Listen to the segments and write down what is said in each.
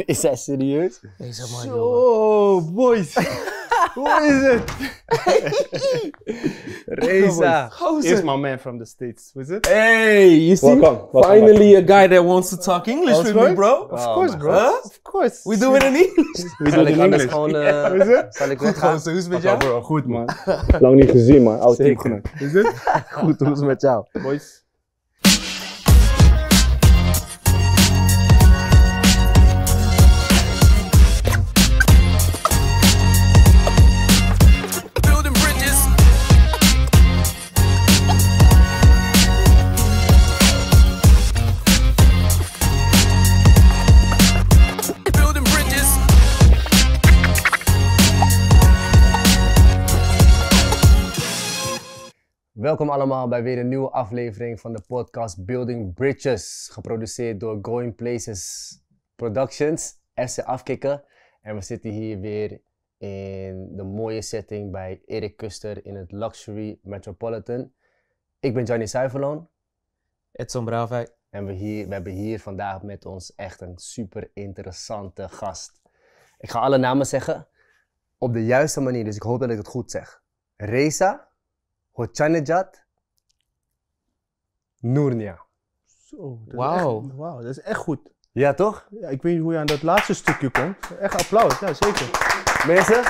Is hij serieus? Nee, zo Zo, boys. Hoe is het? Reza. Here's my man from the States. is it? Hey, you see? Finally a guy that wants to talk English with me, bro. Of course, bro. Of course. We do it in English. We do it in English. Eh, zal ik gaan? Hoe is met jou? goed, man. Lang niet gezien, man. Oud team. Is het? Goed, hoe is het met jou? Boys. Welkom allemaal bij weer een nieuwe aflevering van de podcast Building Bridges, geproduceerd door Going Places Productions, SC Afkikken. En we zitten hier weer in de mooie setting bij Erik Kuster in het Luxury Metropolitan. Ik ben Johnny Zuiverloon. Edson is En we, hier, we hebben hier vandaag met ons echt een super interessante gast. Ik ga alle namen zeggen op de juiste manier, dus ik hoop dat ik het goed zeg. Reza Hochanejad Nurnia. Zo, Wauw. dat is echt goed. Ja, toch? Ja, ik weet niet hoe je aan dat laatste stukje komt. Echt applaus, ja zeker. Mensen,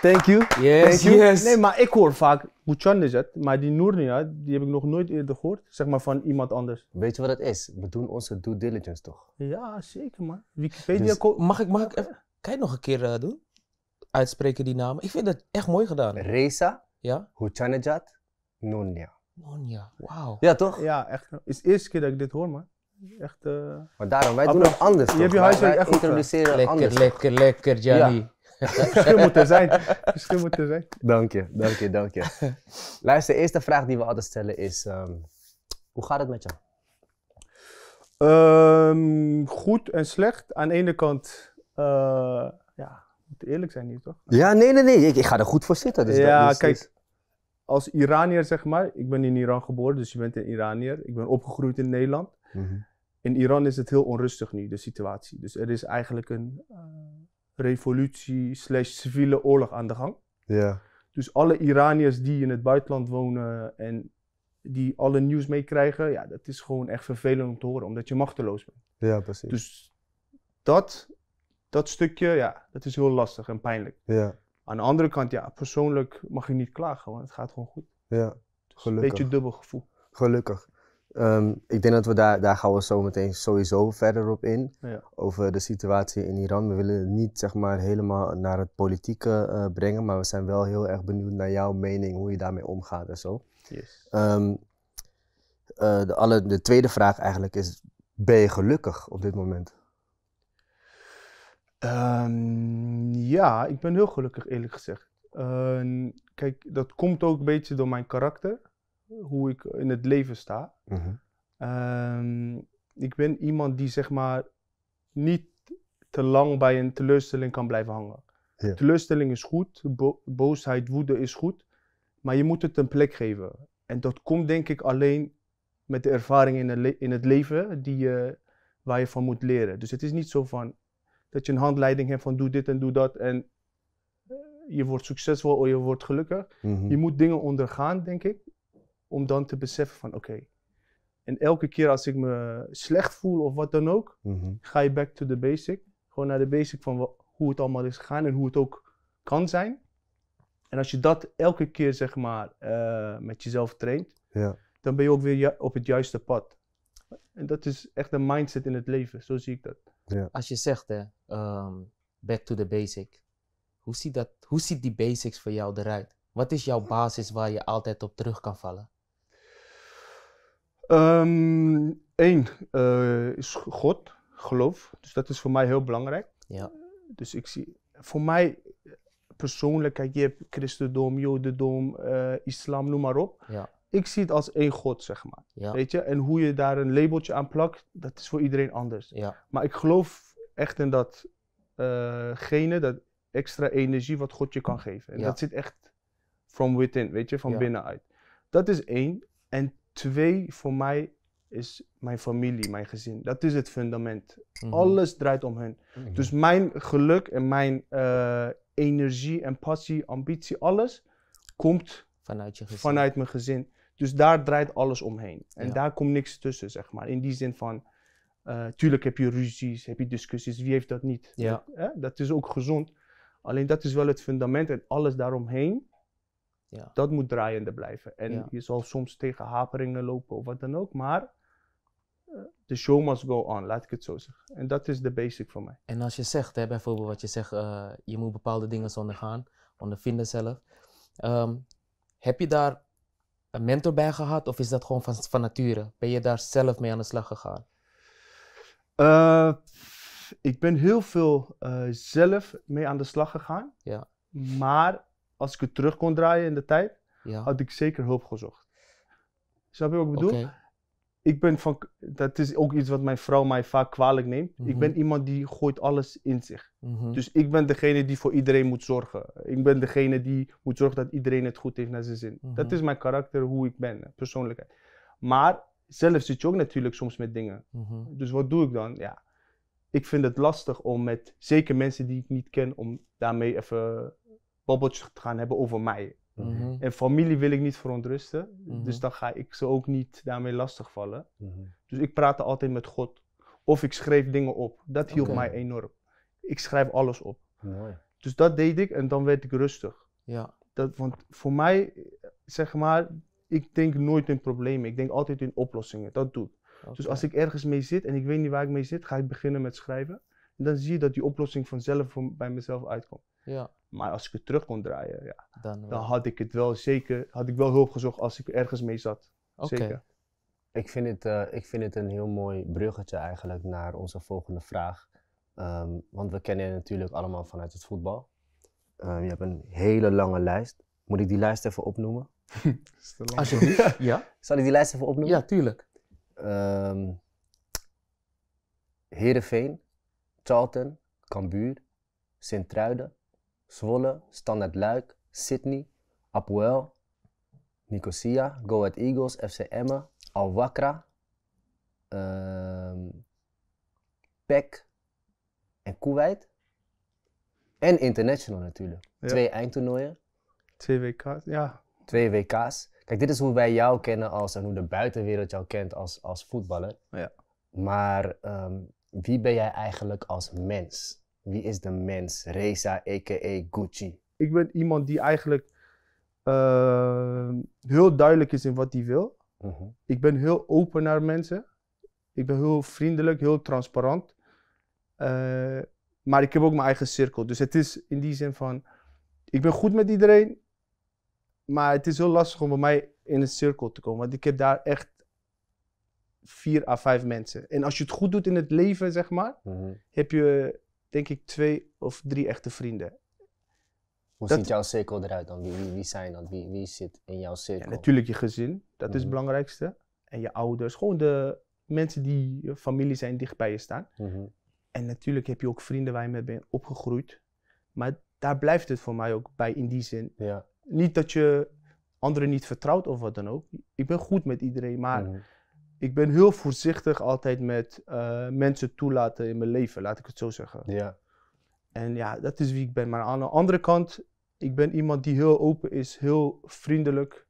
thank you. Yes, Yes. Nee, maar ik hoor vaak Buchandejat, maar die Noornia, die heb ik nog nooit eerder gehoord. Zeg maar van iemand anders. Weet je wat het is? We doen onze due diligence toch? Ja, zeker man. Wikipedia... Dus mag ik, mag ik even... Kan je nog een keer eh, doen? Uitspreken die namen. Ik vind dat echt mooi gedaan. Reza ja? Huchanejad Nonya. Nonya, wauw. Ja, toch? Ja, echt. Het is de eerste keer dat ik dit hoor, man. Echt, eh, Maar daarom, wij ah, doen het anders. Je hebt je huiswerk echt introduceren lekker, Lekker, lekker, Jani. Ja. Verschil moet er zijn. Verschil moet er zijn. Dank je, dank je, dank je. Luister, de eerste vraag die we altijd stellen is: ehm, hoe gaat het met jou? Um, goed en slecht. Aan de ene kant, uh, ja, eerlijk zijn hier, toch? Ja, nee, nee, nee. Ik, ik ga er goed voor zitten. Dus ja, dat kijk. Als Iranier, zeg maar. Ik ben in Iran geboren, dus je bent een Iranier. Ik ben opgegroeid in Nederland. Mhm. In Iran is het heel onrustig nu, de situatie. Dus er is eigenlijk een eh, revolutie slash civiele oorlog aan de gang. Ja. Dus alle Iraniërs die in het buitenland wonen en die alle nieuws meekrijgen, ja, dat is gewoon echt vervelend om te horen, omdat je machteloos bent. Ja, precies. Dus dat dat stukje, ja, dat is heel lastig en pijnlijk. Ja. Aan de andere kant, ja, persoonlijk mag je niet klagen, want het gaat gewoon goed. Ja, dus gelukkig. een beetje dubbel gevoel. Gelukkig. Ehm, ik denk dat we daar, daar gaan we zo meteen sowieso verder op in. Ja. Over de situatie in Iran. We willen het niet zeg maar, helemaal naar het politieke eh, brengen, maar we zijn wel heel erg benieuwd naar jouw mening, hoe je daarmee omgaat en zo. Yes. Ehm, eh, de, alle, de tweede vraag eigenlijk is: ben je gelukkig op dit moment? Ehm, ja, ik ben heel gelukkig eerlijk gezegd. Ehm, kijk, dat komt ook een beetje door mijn karakter, hoe ik in het leven sta. Mhm. Ehm, ik ben iemand die zeg maar niet te lang bij een teleurstelling kan blijven hangen. Teleurstelling is goed, boosheid, woede is goed, maar je moet het een plek geven. En dat komt denk ik alleen met de ervaring in het, in het leven die je, waar je van moet leren. Dus het is niet zo van, dat je een handleiding hebt van doe dit en doe dat en eh, je wordt succesvol of je wordt gelukkig. Mhm. Je moet dingen ondergaan, denk ik, om dan te beseffen van oké. En elke keer als ik me slecht voel of wat dan ook, mhm. ga je back to the basic. Gewoon naar de basic van hoe het allemaal is gegaan en hoe het ook kan zijn. En als je dat elke keer zeg maar eh, met jezelf traint, ja. dan ben je ook weer op het juiste pad. En dat is echt een mindset in het leven, zo zie ik dat. Ja. Als je zegt, hè, ehm, back to the basic. Hoe ziet, dat, hoe ziet die basics voor jou eruit? Wat is jouw basis waar je altijd op terug kan vallen? Eén ehm, eh, is God, geloof. Dus dat is voor mij heel belangrijk. Ja. Dus ik zie, voor mij eh, persoonlijk, je hebt christendom, jodendom, uh, eh, islam, noem maar op. Ja ik zie het als één God, zeg maar. Weet je? En hoe je daar een labeltje aan plakt, dat is voor iedereen anders. Maar ik geloof echt in dat eh, gene, dat extra energie wat God je kan geven. En dat zit echt from within, weet je, van binnenuit. Dat is één. En twee, voor mij is mijn familie, mijn gezin. Dat is het fundament. Mhm. Alles draait om hen mhm. Dus mijn geluk en mijn eh, energie en passie, ambitie, alles komt vanuit je Vanuit mijn gezin. Dus daar draait alles omheen. En daar komt niks tussen, zeg maar. In die zin van, uh, tuurlijk heb je ruzies, heb je discussies, wie heeft dat niet? Ja. Dat, hè? dat, is ook gezond. Alleen dat is wel het fundament en alles daaromheen, ja. dat moet draaiende blijven. En je zal soms tegen haperingen lopen of wat dan ook, maar de eh, show must go on, laat ik het zo zeggen. En dat is de basic voor mij. En als je zegt, hè, bijvoorbeeld wat je zegt, eh, je moet bepaalde dingen ondergaan, ondervinden zelf. Ehm, heb je daar een mentor bij gehad of is dat gewoon van, van nature? Ben je daar zelf mee aan de slag gegaan? Eh, ik ben heel veel eh, zelf mee aan de slag gegaan. Ja. Maar als ik het terug kon draaien in de tijd, ja. had ik zeker hulp gezocht. Snap je wat ik bedoel? Okay ik ben van, dat is ook iets wat mijn vrouw mij vaak kwalijk neemt. Ik ben mhm. iemand die gooit alles in zich. Mhm. Dus ik ben degene die voor iedereen moet zorgen. Ik ben degene die moet zorgen dat iedereen het goed heeft naar zijn zin. Dat mhm. is mijn karakter, hoe ik ben, persoonlijkheid. Maar zelf zit je ook natuurlijk soms met dingen. Dus wat doe ik dan? Ja, ik vind het lastig om met, zeker mensen die ik niet ken, om daarmee even babbeltjes te gaan hebben over mij. Mhm. En familie wil ik niet verontrusten, mhm. dus dan ga ik ze ook niet daarmee lastigvallen. Mm Dus ik praatte altijd met God. Of ik schreef dingen op. Dat hielp mij enorm. Ik schrijf alles op. Mooi. Dus dat deed ik en dan werd ik rustig. Ja. Dat, want voor mij, zeg maar, ik denk nooit in problemen. Ik denk altijd in oplossingen. Dat doe Okay. Dus als ik ergens mee zit en ik weet niet waar ik mee zit, ga ik beginnen met schrijven. En dan zie je dat die oplossing vanzelf bij mezelf uitkomt. Ja. Maar als ik het terug kon draaien, ja, dan, had ik het wel zeker, had ik wel hulp gezocht als ik ergens mee zat. Okay. Zeker. Ik vind, het, eh, ik vind het een heel mooi bruggetje eigenlijk naar onze volgende vraag. Ehm, want we kennen je natuurlijk allemaal vanuit het voetbal. Ehm, je hebt een hele lange lijst. Moet ik die lijst even opnoemen? Alsjeblieft. ja. Zal ik die lijst even opnoemen? Ja, tuurlijk. Um, Heerenveen, Charlton, Cambuur, Sint-Truiden, Zwolle, Standaard Luik, Sydney, Apoel, Nicosia, Go Ahead Eagles, FC Emmen, Al Wakra, ehm, PEC en Kuwait. En international natuurlijk. Twee eindtoernooien. Twee WK's, ja. Twee WK's. Kijk, dit is hoe wij jou kennen als en hoe de buitenwereld jou kent als, als voetballer. Ja. Maar ehm, wie ben jij eigenlijk als mens? Wie is de mens? Reza, a.k.a. Gucci. Ik ben iemand die eigenlijk ehm, heel duidelijk is in wat hij wil. Mhm. Ik ben heel open naar mensen. Ik ben heel vriendelijk, heel transparant. Eh, maar ik heb ook mijn eigen cirkel. Dus het is in die zin van, ik ben goed met iedereen. Maar het is heel lastig om bij mij in een cirkel te komen. Want ik heb daar echt vier à vijf mensen. En als je het goed doet in het leven, zeg maar, mhm. heb je denk ik twee of drie echte vrienden. Hoe ziet jouw cirkel eruit dan? Wie, wie, zijn dat? Wie, wie, zit in jouw cirkel? Ja, natuurlijk je gezin, dat is het mhm. belangrijkste. En je ouders, gewoon de mensen die je familie zijn, dicht bij je staan. Mhm. En natuurlijk heb je ook vrienden waar je mee bent opgegroeid. Maar daar blijft het voor mij ook bij in die zin. Ja. Niet dat je anderen niet vertrouwt of wat dan ook. Ik ben goed met iedereen, maar mhm ik ben heel voorzichtig altijd met eh, mensen toelaten in mijn leven, laat ik het zo zeggen. Ja. En ja, dat is wie ik ben. Maar aan de andere kant, ik ben iemand die heel open is, heel vriendelijk,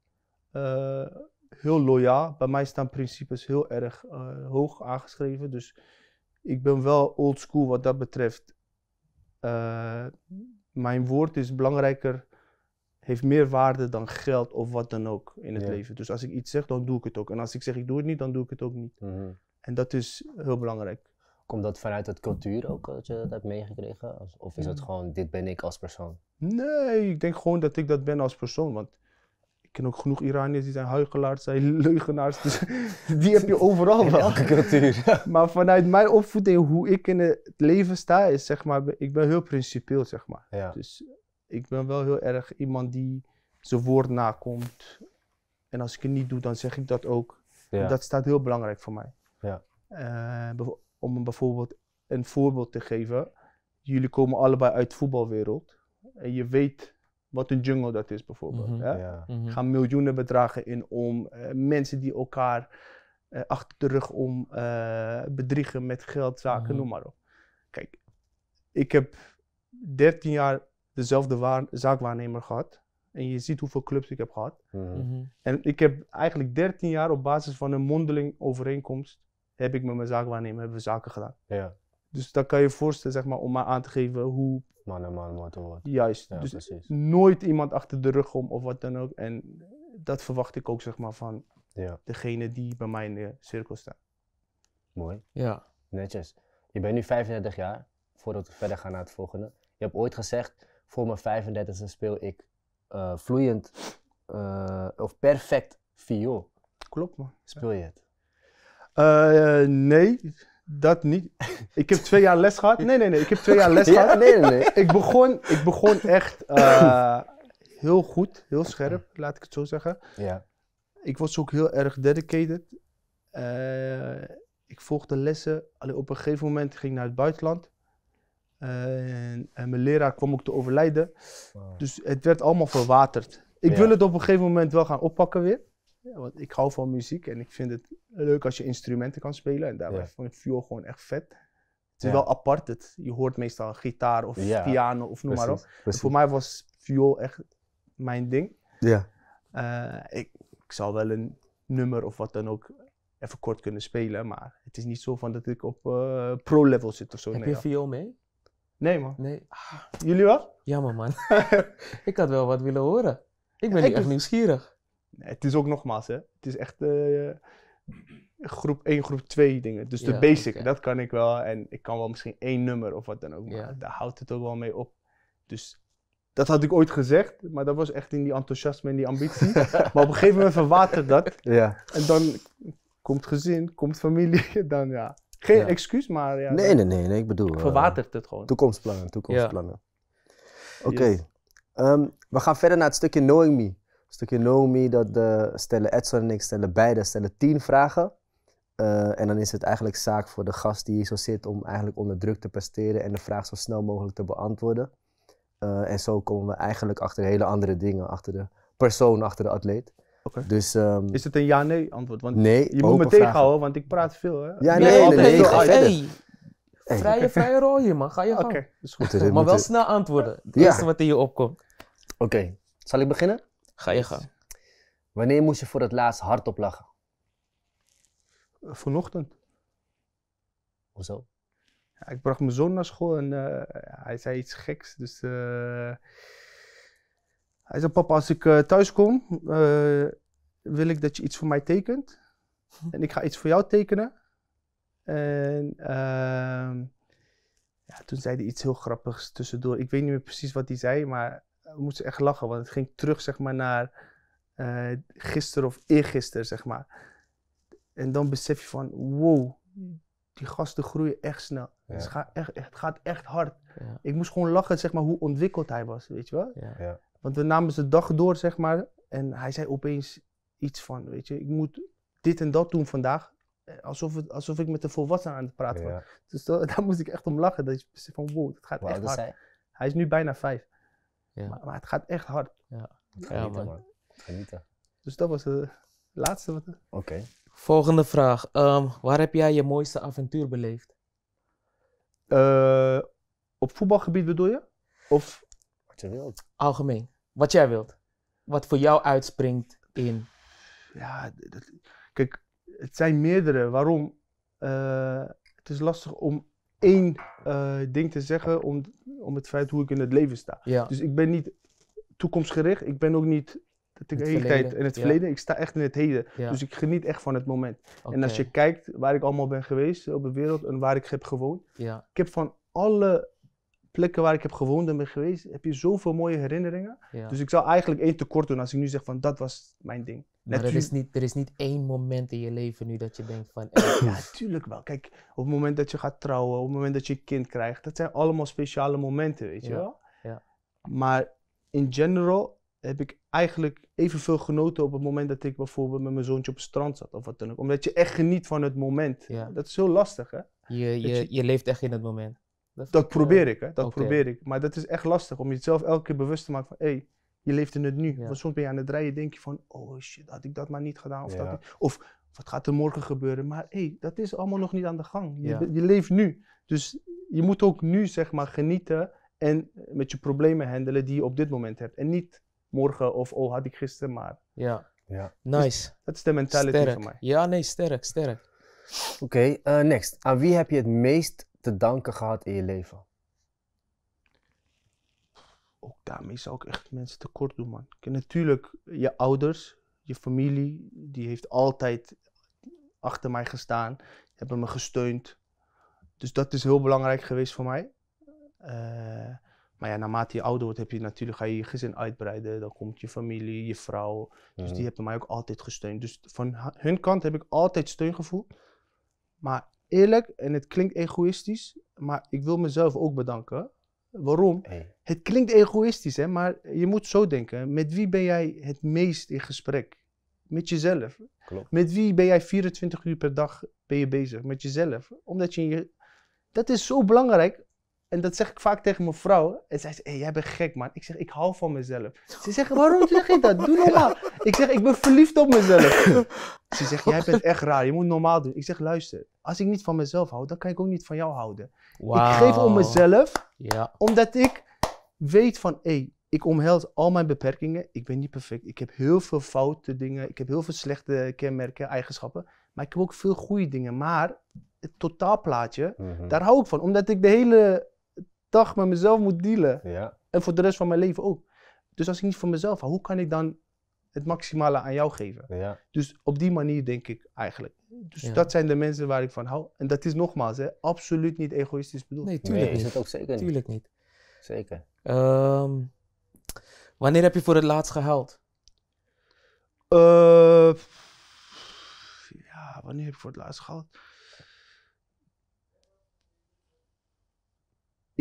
eh, heel loyaal. Bij mij staan principes heel erg eh, hoog aangeschreven. Dus ik ben wel old school wat dat betreft. mijn woord is belangrijker heeft meer waarde dan geld of wat dan ook in het leven. Dus als ik iets zeg, dan doe ik het ook. En als ik zeg ik doe het niet, dan doe ik het ook niet. Mhm. En dat is heel belangrijk. Komt dat vanuit het cultuur ook, eh, dat je dat hebt meegekregen? Of is het mm. gewoon, dit ben ik als persoon? Nee, ik denk gewoon dat ik dat ben als persoon. Want ik ken ook genoeg Iraniërs die zijn huichelaars, zijn leugenaars. Dus die heb je overal wel. elke cultuur. maar vanuit mijn opvoeding, hoe ik in het leven sta, is zeg maar, ik ben heel principieel, zeg maar. Ja. Dus ik ben wel heel erg iemand die zijn woord nakomt. En als ik het niet doe, dan zeg ik dat ook. Dat staat heel belangrijk voor mij. Ja. Uh, om bijvoorbeeld een voorbeeld te geven. Jullie komen allebei uit de voetbalwereld. En je weet wat een jungle dat is bijvoorbeeld. Mm Ja. Mhm. Gaan miljoenen bedragen in om eh, mensen die elkaar eh, achter de rug om bedriegen met geldzaken, mm noem maar op. Kijk, ik heb 13 jaar dezelfde zaakwaarnemer gehad. En je ziet hoeveel clubs ik heb gehad. Mhm. Mhm. En ik heb eigenlijk 13 jaar op basis van een mondeling overeenkomst. heb ik met mijn zaakwaarnemer hebben we zaken gedaan. Ja. Dus dan kan je voorstellen, zeg maar, om maar aan te geven hoe. Man en man, wordt. Juist. dus precies. nooit iemand achter de rug om of wat dan ook. En dat verwacht ik ook, zeg maar, van ja. degene die bij mij in de cirkel staan. Mooi. Ja. Netjes. Je bent nu 35 jaar, voordat we verder gaan naar het volgende. Je hebt ooit gezegd, voor mijn 35 e speel ik eh, vloeiend eh, of perfect viool. Klopt man. Speel je het? Eh, nee, dat niet. Ik heb twee jaar les gehad. Nee, nee, nee. Ik heb twee jaar les gehad. Nee, nee, nee. Ik begon, ik begon echt heel goed, heel scherp, laat ik het zo zeggen. Ja. Ik was ook heel erg dedicated. ik volgde lessen. Alleen op een gegeven moment ging ik naar het buitenland. En, en, mijn leraar kwam ook te overlijden. Dus het werd allemaal verwaterd. Ik wil het op een gegeven moment wel gaan oppakken weer. want ik hou van muziek en ik vind het leuk als je instrumenten kan spelen. En daarbij vond ik viool gewoon echt vet. Het is wel apart. Het, je hoort meestal gitaar of piano of noem maar op. voor mij was viool echt mijn ding. Ja. Eh, ik, ik zal wel een nummer of wat dan ook even kort kunnen spelen. Maar het is niet zo van dat ik op eh, pro-level zit of zo. Heb je viool mee? Nee, man. Nee. Jullie wel? Jammer, man. ik had wel wat willen horen. Ik ben ja, echt nieuwsgierig. Nee, het is ook nogmaals, hè. Het is echt uh, groep 1, groep 2 dingen. Dus de basic, dat kan ik wel. En ik kan wel misschien één nummer of wat dan ook. Maar daar houdt het ook wel mee op. Dus dat had ik ooit gezegd, maar dat was echt in die enthousiasme en die ambitie. maar op een gegeven moment verwatert dat. Ja. En dan komt gezin, komt familie, dan ja. Geen excuus, maar ja. Nee, nee, nee, nee ik bedoel. Eh, Verwatert het gewoon. Toekomstplannen, toekomstplannen. Oké. Ehm, we gaan verder naar het stukje Knowing Me. Het stukje Knowing Me, dat uh, stellen Edson en ik, stellen beide, stellen tien vragen. Eh, en dan is het eigenlijk zaak voor de gast die hier zo zit om eigenlijk onder druk te presteren en de vraag zo snel mogelijk te beantwoorden. en zo komen we eigenlijk achter hele andere dingen, achter de persoon, achter de atleet. Dus, ehm, is het een ja-nee antwoord? Want nee, je moet me tegenhouden, want ik praat veel. Hè? Ja, nee, nee, nee. nee, Vrije, vrije rol hier, man. Ga je gang. Okay, is goed. maar wel snel antwoorden. Het ja. eerste wat in je opkomt. Oké, zal ik beginnen? Ga je gang. Wanneer moest je voor het laatst hardop lachen? Vanochtend. Hoezo? Ja, ik bracht mijn zoon naar school en eh, hij zei iets geks. Dus uh, hij zei, papa, als ik eh, thuis kom, eh, wil ik dat je iets voor mij tekent. Hm. En ik ga iets voor jou tekenen. En ehm, ja, toen zei hij iets heel grappigs tussendoor. Ik weet niet meer precies wat hij zei, maar we moesten echt lachen. Want het ging terug, zeg maar, naar eh, gisteren of eergisteren, zeg maar. En dan besef je van, wow, die gasten groeien echt snel. Het, gaat echt, het, gaat echt, hard. Ik moest gewoon lachen, zeg maar, hoe ontwikkeld hij was, weet je wel. Ja. Want we namen ze dag door, zeg maar. En hij zei opeens iets van, weet je, ik moet dit en dat doen vandaag. Eh, alsof, het, alsof ik met de volwassenen aan het praten was. Dus daar moest ik echt om lachen. Dat je van, wow, het gaat echt hard. Hij? is nu bijna vijf. Ja. Maar, maar, het gaat echt hard. Ja, Genieten, man. Genieten. Dus dat was eh, het laatste. Oké. Volgende vraag. Ehm, waar heb jij je mooiste avontuur beleefd? Eh, op voetbalgebied bedoel je? Of wat je wilt. Algemeen. Wat jij wilt. Wat voor jou uitspringt in. Ja, dat, kijk, het zijn meerdere. Waarom? Uh, het is lastig om één eh, ding te zeggen om, om het feit hoe ik in het leven sta. Ja. Dus ik ben niet toekomstgericht. Ik ben ook niet dat ik de tijd in het verleden. Ik sta echt in het heden. Ja. Dus ik geniet echt van het moment. En als je kijkt waar ik allemaal ben geweest op de wereld en waar ik heb gewoond. Ik heb van alle plekken waar ik heb gewoond en ben geweest, heb je zoveel mooie herinneringen. Dus ik zou eigenlijk één tekort doen als ik nu zeg van dat was mijn ding. maar er is, niet, er is niet één moment in je leven nu dat je denkt van... Eh, ja, tuurlijk wel. Kijk, op het moment dat je gaat trouwen, op het moment dat je een kind krijgt, dat zijn allemaal speciale momenten, weet je wel? Ja. Maar in general heb ik eigenlijk evenveel genoten op het moment dat ik bijvoorbeeld met mijn zoontje op het strand zat of wat dan ook. Omdat je echt geniet van het moment. Ja. Dat is zo lastig, hè? Je, je, je, je leeft echt in het moment. Dat, eh, probeer ik, hè. Dat probeer ik. Maar dat is echt lastig om jezelf elke keer bewust te maken van, hey, je leeft in het nu. Want soms ben je aan het rijden, denk je van, oh shit, had ik dat maar niet gedaan. Of, dat of wat gaat er morgen gebeuren? Maar hey, dat is allemaal nog niet aan de gang. Je, je, leeft nu. Dus je moet ook nu, zeg maar, genieten en met je problemen handelen die je op dit moment hebt. En niet morgen of, oh, had ik gisteren maar. Ja, ja. Dus nice. dat is de mentality van mij. Ja, nee, sterk, sterk. Oké, eh, next. Aan wie heb je het meest te danken gehad in je leven? Ook daarmee zou ik echt mensen tekort doen, man. natuurlijk, je ouders, je familie, die heeft altijd achter mij gestaan, hebben me gesteund. Dus dat is heel belangrijk geweest voor mij. Uh, maar ja, naarmate je ouder wordt, heb je natuurlijk, ga je je gezin uitbreiden. Dan komt je familie, je vrouw. Dus mhm. die hebben mij ook altijd gesteund. Dus van hun kant heb ik altijd steun gevoeld. Maar eerlijk, en het klinkt egoïstisch, maar ik wil mezelf ook bedanken. Waarom? Het klinkt egoïstisch, hè, maar je moet zo denken. Met wie ben jij het meest in gesprek? Met jezelf. Met wie ben jij 24 uur per dag bezig? Met jezelf. Omdat je, je... Dat is zo belangrijk. En dat zeg ik vaak tegen mijn vrouw. En zij zegt, hey, jij bent gek, man. Ik zeg, ik hou van mezelf. Ze zegt, waarom zeg je dat? Doe normaal. Ik zeg, ik ben verliefd op mezelf. Ze zegt, jij bent echt raar. Je moet normaal doen. Ik zeg, luister. Als ik niet van mezelf hou, dan kan ik ook niet van jou houden. Ik geef om mezelf. Ja. Omdat ik weet van, hé, ik omhels al mijn beperkingen. Ik ben niet perfect. Ik heb heel veel foute dingen. Ik heb heel veel slechte kenmerken, eigenschappen. Maar ik heb ook veel goede dingen. Maar het totaalplaatje, mhm. daar hou ik van. Omdat ik de hele dag met mezelf moet dealen. Ja. En voor de rest van mijn leven ook. Dus als ik niet van mezelf hou, hoe kan ik dan het maximale aan jou geven? Ja. Dus op die manier denk ik eigenlijk. Dus dat zijn de mensen waar ik van hou. En dat is nogmaals, hè, absoluut niet egoïstisch bedoeld. Nee, tuurlijk is het ook zeker niet. Tuurlijk niet. Zeker. Ehm, wanneer heb je voor het laatst gehuild? Eh, ja, wanneer heb ik voor het laatst gehuild?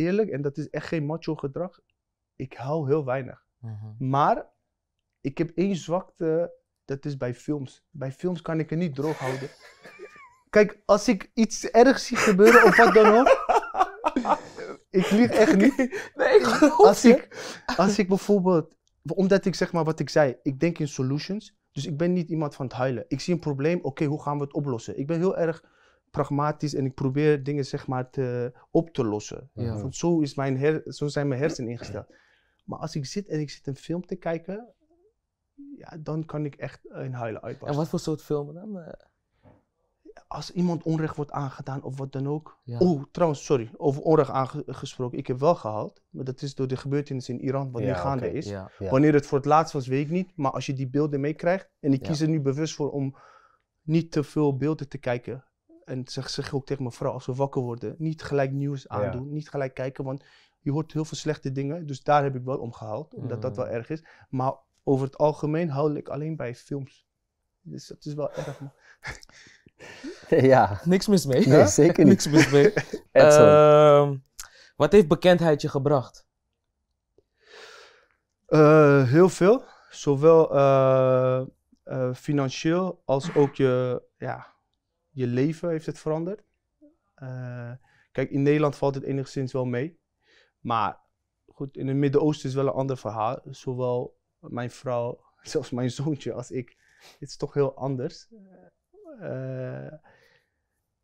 eerlijk, en dat is echt geen macho gedrag, ik hou heel weinig. Mhm. Maar ik heb één zwakte, dat is bij films. Bij films kan ik het niet droog houden. Kijk, als ik iets ergs zie gebeuren of wat dan ook. ik lieg echt niet. Nee, ik als ik, als ik bijvoorbeeld, omdat ik zeg maar wat ik zei, ik denk in solutions. Dus ik ben niet iemand van het huilen. Ik zie een probleem, oké, hoe gaan we het oplossen? Ik ben heel erg pragmatisch en ik probeer dingen zeg maar te, op te lossen. Want zo, is mijn zo zijn mijn hersenen ingesteld. Maar als ik zit en ik zit een film te kijken, ja, dan kan ik echt een huilen uitbarsten. En wat voor soort filmen dan? Eh, als iemand onrecht wordt aangedaan of wat dan ook. Oh, trouwens, sorry, over onrecht aangesproken. Ik heb wel gehaald, maar dat is door de gebeurtenissen in Iran wat ja, nu gaande is. Wanneer het voor het laatst was, weet ik niet. Maar als je die beelden meekrijgt, en ik kies er nu bewust voor om niet te veel beelden te kijken en zeg, zeg ook tegen mijn vrouw als we wakker worden, niet gelijk nieuws aandoen, niet gelijk kijken, want je hoort heel veel slechte dingen. Dus daar heb ik wel om gehaald, omdat dat mm. wel erg is. Maar over het algemeen hou ik alleen bij films. Dus dat is wel erg. Man. ja. Niks mis mee. Nee, zeker niet. Niks mis mee. Ehm, wat heeft bekendheid je gebracht? Eh, heel veel. Zowel eh, eh, financieel als ook je, ja, je leven heeft het veranderd. Eh, kijk, in Nederland valt het enigszins wel mee. Maar goed, in het Midden-Oosten is wel een ander verhaal. Zowel mijn vrouw, zelfs mijn zoontje als ik. Het is toch heel anders. Eh,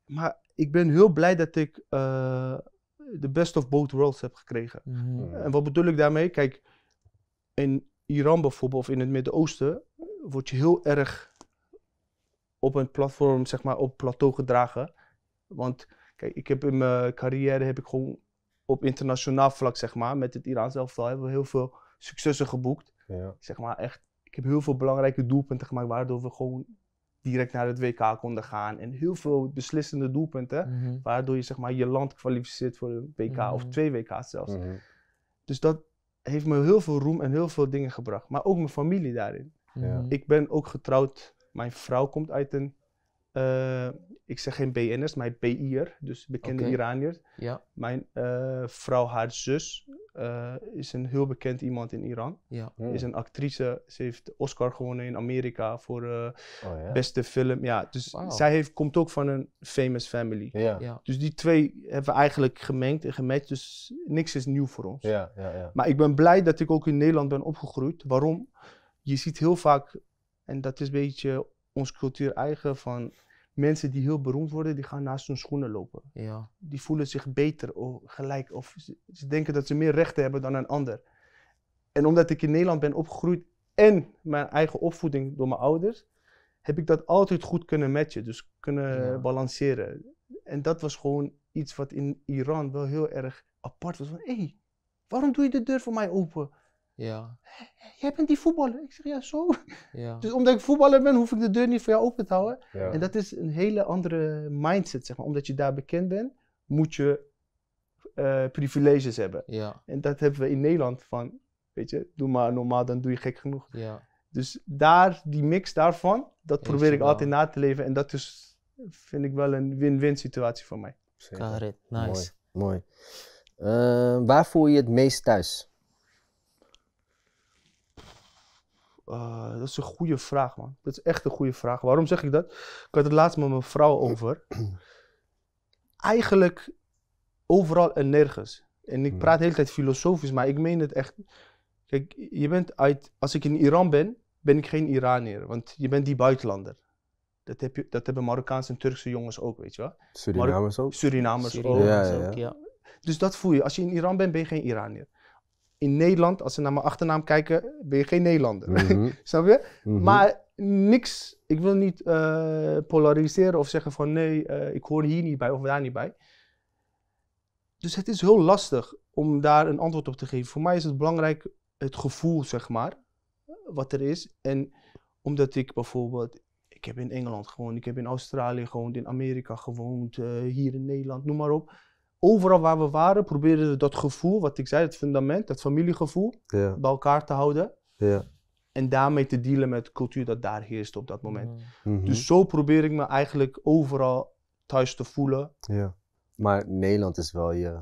maar ik ben heel blij dat ik eh, de best of both worlds heb gekregen. Mm-hmm. En wat bedoel ik daarmee? Kijk, in Iran bijvoorbeeld of in het Midden-Oosten word je heel erg op een platform, zeg maar, op plateau gedragen. Want kijk, ik heb in mijn carrière heb ik gewoon op internationaal vlak, zeg maar, met het Iran zelf hebben we heel veel successen geboekt. Ja. Zeg maar echt, ik heb heel veel belangrijke doelpunten gemaakt, waardoor we gewoon direct naar het WK konden gaan. En heel veel beslissende doelpunten, mhm. waardoor je zeg maar je land kwalificeert voor een WK mhm. of twee WK's zelfs. Mhm. Dus dat heeft me heel veel roem en heel veel dingen gebracht, maar ook mijn familie daarin. Ik ben ook getrouwd mijn vrouw komt uit een, eh, ik zeg geen BN'ers, maar BI'er, dus bekende okay. Ja. Mijn eh, vrouw, haar zus, eh, is een heel bekend iemand in Iran. Ja. Hmm. Is een actrice, ze heeft Oscar gewonnen in Amerika voor oh, beste film. Ja, dus zij heeft, komt ook van een famous family. Ja. ja. Dus die twee hebben we eigenlijk gemengd en gematcht, dus niks is nieuw voor ons. Ja, ja, ja. Maar ik ben blij dat ik ook in Nederland ben opgegroeid. Waarom? Je ziet heel vaak en dat is een beetje ons cultuur eigen van mensen die heel beroemd worden, die gaan naast hun schoenen lopen. Ja. Die voelen zich beter of gelijk of ze, denken dat ze meer rechten hebben dan een ander. En omdat ik in Nederland ben opgegroeid en mijn eigen opvoeding door mijn ouders, heb ik dat altijd goed kunnen matchen, dus kunnen balanceren. En dat was gewoon iets wat in Iran wel heel erg apart was. Van, hé, hey, waarom doe je de deur voor mij open? Ja. Jij bent die voetballer. Ik zeg, ja, zo. Ja. Dus omdat ik voetballer ben, hoef ik de deur niet voor jou open te houden. Ja. En dat is een hele andere mindset, zeg maar. Omdat je daar bekend bent, moet je eh, privileges hebben. Ja. En dat hebben we in Nederland van, weet je, doe maar normaal, dan doe je gek genoeg. Ja. Dus daar, die mix daarvan, dat probeer ik altijd na te leven. En dat is, vind ik wel een win-win situatie voor mij. Karit, nice. Mooi. Eh, waar voel je het meest thuis? Ah, dat is een goede vraag, man. Dat is echt een goede vraag. Waarom zeg ik dat? Ik had het laatst met mijn vrouw over. Eigenlijk overal en nergens. En ik praat de hele tijd filosofisch, maar ik meen het echt. Kijk, je bent uit, als ik in Iran ben, ben ik geen Iranier, want je bent die buitenlander. Dat, heb je, dat hebben Marokkaanse en Turkse jongens ook, weet je wel. Surinamers ook. Surinamers, ook. Ja, ja, ja. Dus dat voel je. Als je in Iran bent, ben je geen Iranier in Nederland, als ze naar mijn achternaam kijken, ben je geen Nederlander. Mhm. Snap je? Mhm. Maar niks, ik wil niet eh, polariseren of zeggen van nee, eh, ik hoor hier niet bij of daar niet bij. Dus het is heel lastig om daar een antwoord op te geven. Voor mij is het belangrijk het gevoel, zeg maar, wat er is. En omdat ik bijvoorbeeld, ik heb in Engeland gewoond, ik heb in Australië gewoond, in Amerika gewoond, eh, hier in Nederland, noem maar op overal waar we waren, probeerden we dat gevoel, wat ik zei, het fundament, dat familiegevoel, bij elkaar te houden. Ja. En daarmee te dealen met de cultuur dat daar heerst op dat moment. Mhm. Mhm. Dus zo probeer ik me eigenlijk overal thuis te voelen. Ja. Maar Nederland is wel je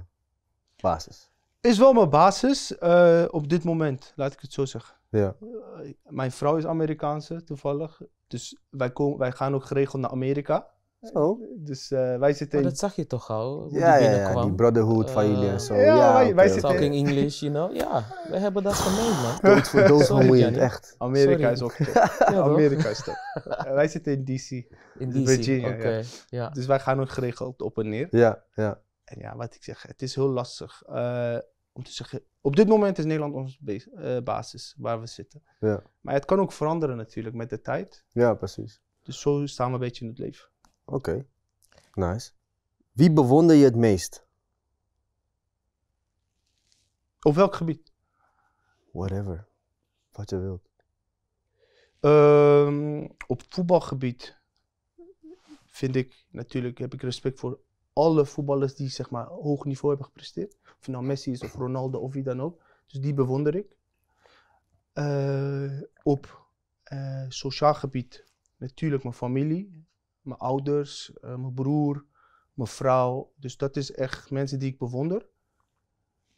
basis. Is wel mijn basis eh, op dit moment, laat ik het zo zeggen. Ja. Eh, mijn vrouw is Amerikaanse toevallig. Dus wij, komen, wij gaan ook geregeld naar Amerika. Zo. Eh, dus eh, wij zitten. dat zag je toch al? Ja, die die brotherhood van en eh, zo. Ja, wij, zitten. Talking English, you know. Ja, we hebben dat gemeen, man. Dood voor dood echt. Amerika is ook top. ja, Amerika is top. wij zitten in DC. In dus Virginia, okay. ja. Dus wij gaan ook geregeld op en neer. Ja, ja. En ja, wat ik zeg, het is heel lastig om te zeggen. Op dit moment is Nederland onze basis, waar we zitten. Ja. Maar het kan ook veranderen natuurlijk met de tijd. Ja, precies. Dus zo staan we een beetje in het leven. Oké, nice. Wie bewonder je het meest? Op welk gebied? Whatever. Wat je wilt. Um, op voetbalgebied vind ik natuurlijk, heb ik respect voor alle voetballers die zeg maar hoog niveau hebben gepresteerd. Of nou Messi is of Ronaldo of wie dan ook. Dus die bewonder ik. Eh, op eh, sociaal gebied natuurlijk mijn familie mijn ouders, eh, mijn broer, mijn vrouw. Dus dat is echt mensen die ik bewonder.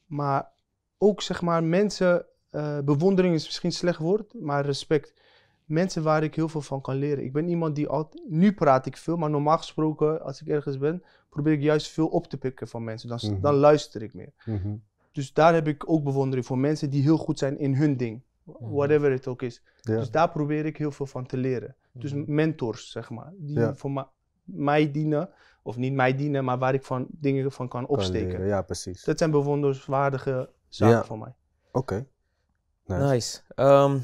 Maar ook zeg maar mensen, eh, bewondering is misschien een slecht woord, maar respect. Mensen waar ik heel veel van kan leren. Ik ben iemand die altijd, nu praat ik veel, maar normaal gesproken als ik ergens ben, probeer ik juist veel op te pikken van mensen. Dan, mhm. dan luister ik meer. Mhm. Dus daar heb ik ook bewondering voor mensen die heel goed zijn in hun ding. Mhm. Whatever het ook is. Dus daar probeer ik heel veel van te leren. Dus mhm. mentors, zeg maar, die voor mij dienen, of niet mij dienen, maar waar ik van dingen van kan, opsteken. ja, precies. Dat zijn bewonderswaardige zaken ja. voor mij. Oké. Nice. Ehm,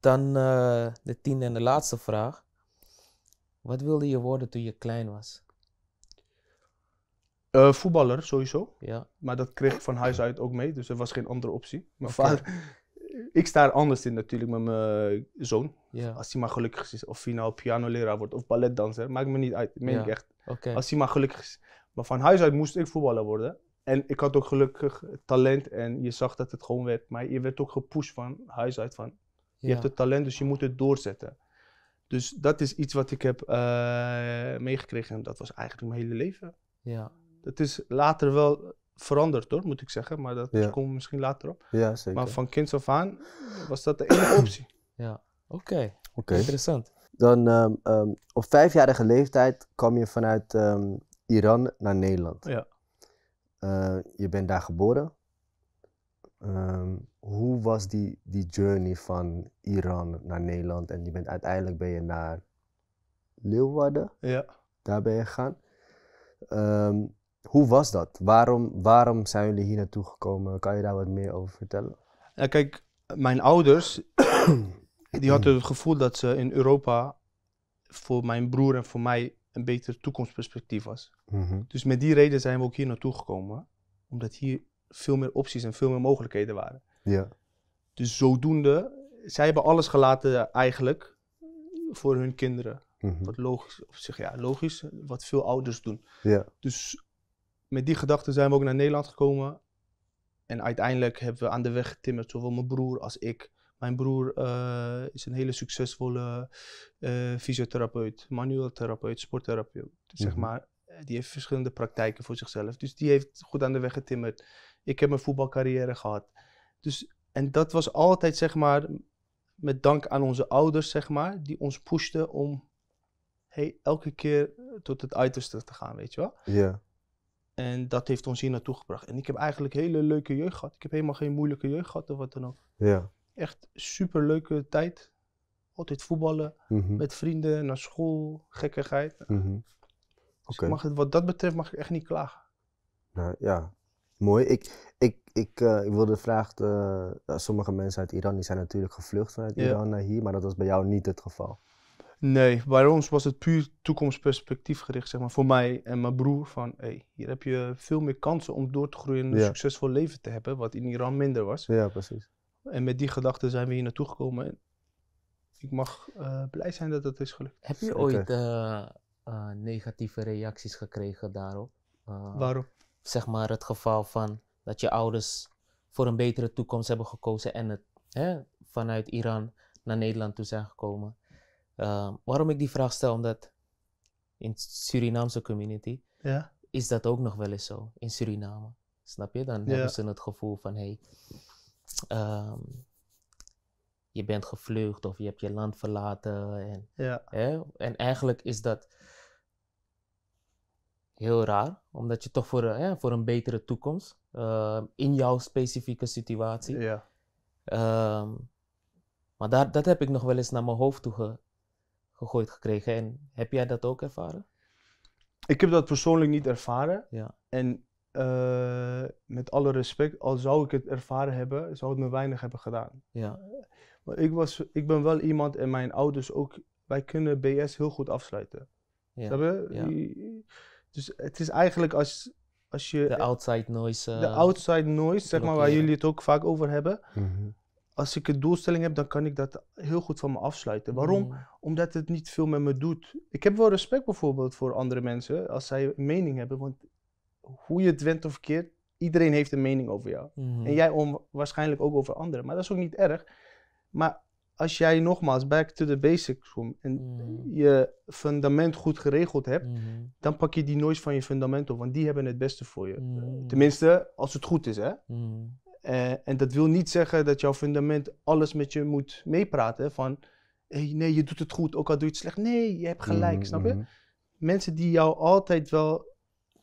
dan eh, de tiende en de laatste vraag. Wat wilde je worden toen je klein was? Eh, voetballer sowieso. Ja. Maar dat kreeg ik van huis uit ook mee, dus er was geen andere optie. Mijn vader ik sta er anders in natuurlijk met mijn zoon. Als hij maar gelukkig is. Of hij nou pianoleraar wordt of balletdanser. Maakt me niet uit. Meen ik echt. Als hij maar gelukkig is. Maar van huis uit moest ik voetballer worden. En ik had ook gelukkig talent. En je zag dat het gewoon werd. Maar je werd ook gepusht van huis uit. Van, Je hebt het talent, dus je moet het doorzetten. Dus dat is iets wat ik heb eh, meegekregen. En dat was eigenlijk mijn hele leven. Ja. Dat is later wel veranderd hoor, moet ik zeggen. Maar dat komt misschien later op. Ja, zeker. Maar van kinds af aan was dat de enige optie. Ja, oké. Okay. Interessant. Dan ehm, ehm, op vijfjarige leeftijd kwam je vanuit ehm, Iran naar Nederland. Ja. Eh, je bent daar geboren. hoe was die, die journey van Iran naar Nederland? En je bent, uiteindelijk ben je naar Leeuwarden. Ja. Daar ben je gegaan. Hoe was dat? Waarom, waarom zijn jullie hier naartoe gekomen? Kan je daar wat meer over vertellen? Ja, nou, kijk, mijn ouders die hadden het gevoel dat ze in Europa voor mijn broer en voor mij een beter toekomstperspectief was. Mhm. Dus met die reden zijn we ook hier naartoe gekomen, omdat hier veel meer opties en veel meer mogelijkheden waren. Ja. Dus zodoende, zij hebben alles gelaten eigenlijk voor hun kinderen. Mhm. Wat logisch op zich, ja, logisch, wat veel ouders doen. Ja. Dus met die gedachten zijn we ook naar Nederland gekomen. En uiteindelijk hebben we aan de weg getimmerd, zowel mijn broer als ik. Mijn broer eh, is een hele succesvolle uh, fysiotherapeut, manueel therapeut, sporttherapeut, zeg mhm. maar. Eh, die heeft verschillende praktijken voor zichzelf. Dus die heeft goed aan de weg getimmerd. Ik heb mijn voetbalcarrière gehad. Dus, en dat was altijd, zeg maar, met dank aan onze ouders, zeg maar, die ons pushten om hey, elke keer tot het uiterste te gaan, weet je wel. Ja. En dat heeft ons hier naartoe gebracht. En ik heb eigenlijk hele leuke jeugd gehad. Ik heb helemaal geen moeilijke jeugd gehad of wat dan ook. Ja. Echt super leuke tijd. Altijd voetballen mhm. met vrienden, naar school, gekkigheid. Mm dus mag het, wat dat betreft mag ik echt niet klagen. Nou ja, mooi. Ik, ik, ik, eh, ik wilde vragen, uh, sommige mensen uit Iran die zijn natuurlijk gevlucht vanuit Iran naar hier, maar dat was bij jou niet het geval. Nee, bij ons was het puur toekomstperspectief gericht, zeg maar, voor mij en mijn broer. Van, hey, hier heb je veel meer kansen om door te groeien en een succesvol leven te hebben, wat in Iran minder was. Ja, precies. En met die gedachte zijn we hier naartoe gekomen. En ik mag eh, blij zijn dat dat is gelukt. Heb je ooit eh, eh, negatieve reacties gekregen daarop? Waarom? Zeg maar het geval van dat je ouders voor een betere toekomst hebben gekozen en het hè, vanuit Iran naar Nederland toe zijn gekomen. Eh, waarom ik die vraag stel, omdat in Surinaamse community ja. is dat ook nog wel eens zo, in Suriname. Snap je? Dan ja. hebben ze het gevoel van, hey, ehm, je bent gevlucht of je hebt je land verlaten. En, hè? en eigenlijk is dat heel raar, omdat je toch voor, eh, hè, voor een betere toekomst, eh, in jouw specifieke situatie. Ja. Ehm, maar daar, dat heb ik nog wel eens naar mijn hoofd toe gegooid gekregen. En heb jij dat ook ervaren? Ik heb dat persoonlijk niet ervaren. Ja. En eh, met alle respect, al zou ik het ervaren hebben, zou het me weinig hebben gedaan. Ja. Maar ik, was, ik ben wel iemand en mijn ouders ook, wij kunnen BS heel goed afsluiten. Ja. Snap je? Ja. Dus het is eigenlijk als, als je... De outside noise. de outside noise, zeg maar, waar jullie het ook vaak over hebben. Mm -hmm als ik een doelstelling heb, dan kan ik dat heel goed van me afsluiten. Waarom? Mm. Omdat het niet veel met me doet. Ik heb wel respect bijvoorbeeld voor andere mensen als zij een mening hebben. Want hoe je het went of keert, iedereen heeft een mening over jou. Mm-hmm. En jij om, waarschijnlijk ook over anderen. Maar dat is ook niet erg. Maar als jij nogmaals back to the basics komt en mm. je fundament goed geregeld hebt, mm-hmm. dan pak je die nooit van je fundament op, want die hebben het beste voor je. Mm. Tenminste, als het goed is, hè? Eh, en dat wil niet zeggen dat jouw fundament alles met je moet meepraten. Van hey, nee, je doet het goed, ook al doe je het slecht. Nee, je hebt gelijk, mhm, snap je? Mhm. Mensen die jou altijd wel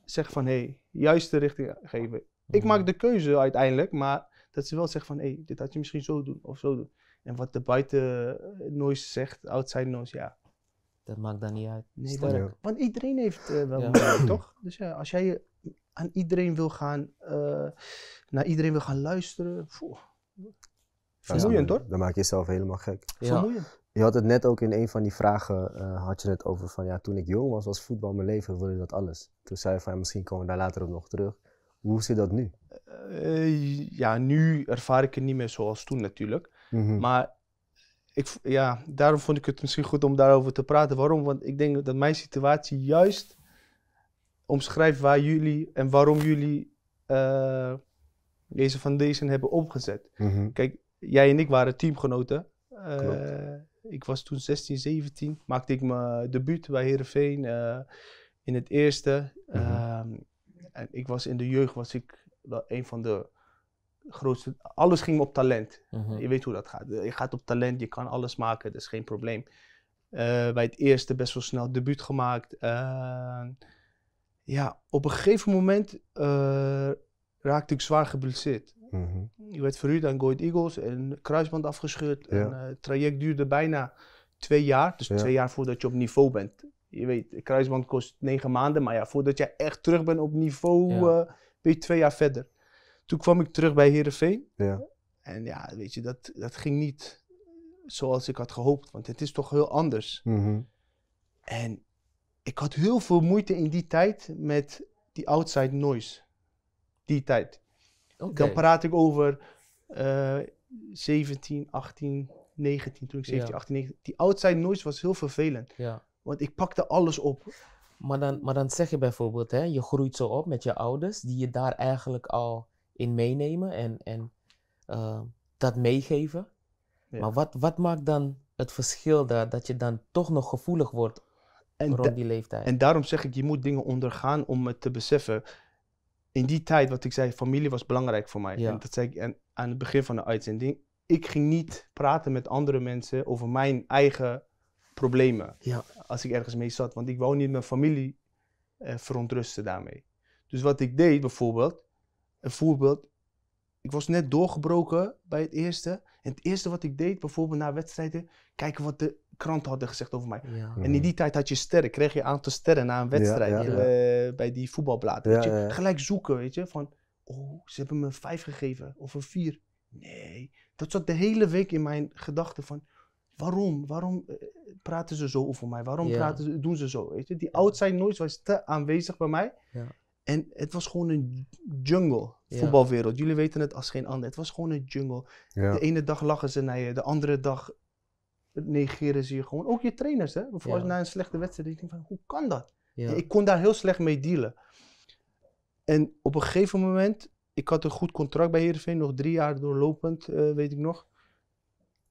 zeggen van hé, hey, juiste richting geven. Ik mhm. maak de keuze uiteindelijk, maar dat ze wel zeggen van hé, hey, dit had je misschien zo doen of zo doen. En wat de buiten noise zegt, outside noise, ja. Dat maakt dan niet uit. Nee, Want iedereen heeft eh, wel ja. toch? Dus ja, als jij aan iedereen wil gaan, eh, naar iedereen wil gaan luisteren. Vermoeiend hoor. Dan maak je jezelf helemaal gek. Ja. Je had het net ook in een van die vragen, eh, had je het over van ja, toen ik jong was, was voetbal mijn leven, wilde dat alles. Toen zei je van ja, misschien komen we daar later op nog terug. Hoe zit dat nu? Eh, ja, nu ervaar ik het niet meer zoals toen natuurlijk. Mhm. Maar ik, ja, daarom vond ik het misschien goed om daarover te praten. Waarom? Want ik denk dat mijn situatie juist omschrijf waar jullie en waarom jullie uh, deze foundation hebben opgezet. Mhm. Kijk, jij en ik waren teamgenoten. Eh, ik was toen 16, 17, maakte ik mijn debuut bij Herenveen uh, eh, in het eerste. Mhm. Ehm, en ik was in de jeugd, was ik een van de grootste. Alles ging op talent. Mhm. Je weet hoe dat gaat. Je gaat op talent, je kan alles maken, dat is geen probleem. bij het eerste best wel snel debuut gemaakt. Ehm, ja, op een gegeven moment eh, raakte ik zwaar geblesseerd. Mm Je werd verhuurd aan Goit Eagles en kruisband afgescheurd. En, eh, het traject duurde bijna twee jaar. Dus twee jaar voordat je op niveau bent. Je weet, kruisband kost negen maanden. Maar ja, voordat je echt terug bent op niveau, ja. Eh, ben je twee jaar verder. Toen kwam ik terug bij Herenveen. En ja, weet je, dat, dat ging niet zoals ik had gehoopt. Want het is toch heel anders. Mhm. En ik had heel veel moeite in die tijd met die outside noise. Die tijd. Dan praat ik over 17, 18, 19. Toen ik 17, 18, 19. Die outside noise was heel vervelend. Ja. Want ik pakte alles op. Maar dan, maar dan zeg je bijvoorbeeld, hè, je groeit zo op met je ouders, die je daar eigenlijk al in meenemen en, en eh, dat meegeven. Maar wat, wat maakt dan het verschil dat je dan toch nog gevoelig wordt en rond die leeftijd. En daarom zeg ik, je moet dingen ondergaan om het te beseffen. In die tijd, wat ik zei, familie was belangrijk voor mij. Ja. En dat zei ik aan het begin van de uitzending. Ik ging niet praten met andere mensen over mijn eigen problemen. Ja. Als ik ergens mee zat. Want ik wou niet mijn familie eh, verontrusten daarmee. Dus wat ik deed bijvoorbeeld. Een voorbeeld. Ik was net doorgebroken bij het eerste. En het eerste wat ik deed, bijvoorbeeld na wedstrijden. Kijken wat de kranten hadden gezegd over mij. En in die tijd had je sterren, kreeg je aan aantal sterren na een wedstrijd eh, bij die voetbalbladen. Weet je? Gelijk zoeken, weet je, van oh, ze hebben me vijf gegeven of een vier. Nee, dat zat de hele week in mijn gedachten van waarom? Waarom eh, praten ze zo over mij? Waarom praten ze, doen ze zo? Weet je? Die outside noise was te aanwezig bij mij. En het was gewoon een jungle, voetbalwereld. Jullie weten het als geen ander. Het was gewoon een jungle. De ene dag lachen ze naar je, de andere dag negeren ze je gewoon. Ook je trainers, hè. Bijvoorbeeld na een slechte wedstrijd, ik denk van, hoe kan dat? Ik kon daar heel slecht mee dealen. En op een gegeven moment, ik had een goed contract bij Heerenveen, nog drie jaar doorlopend, eh, weet ik nog.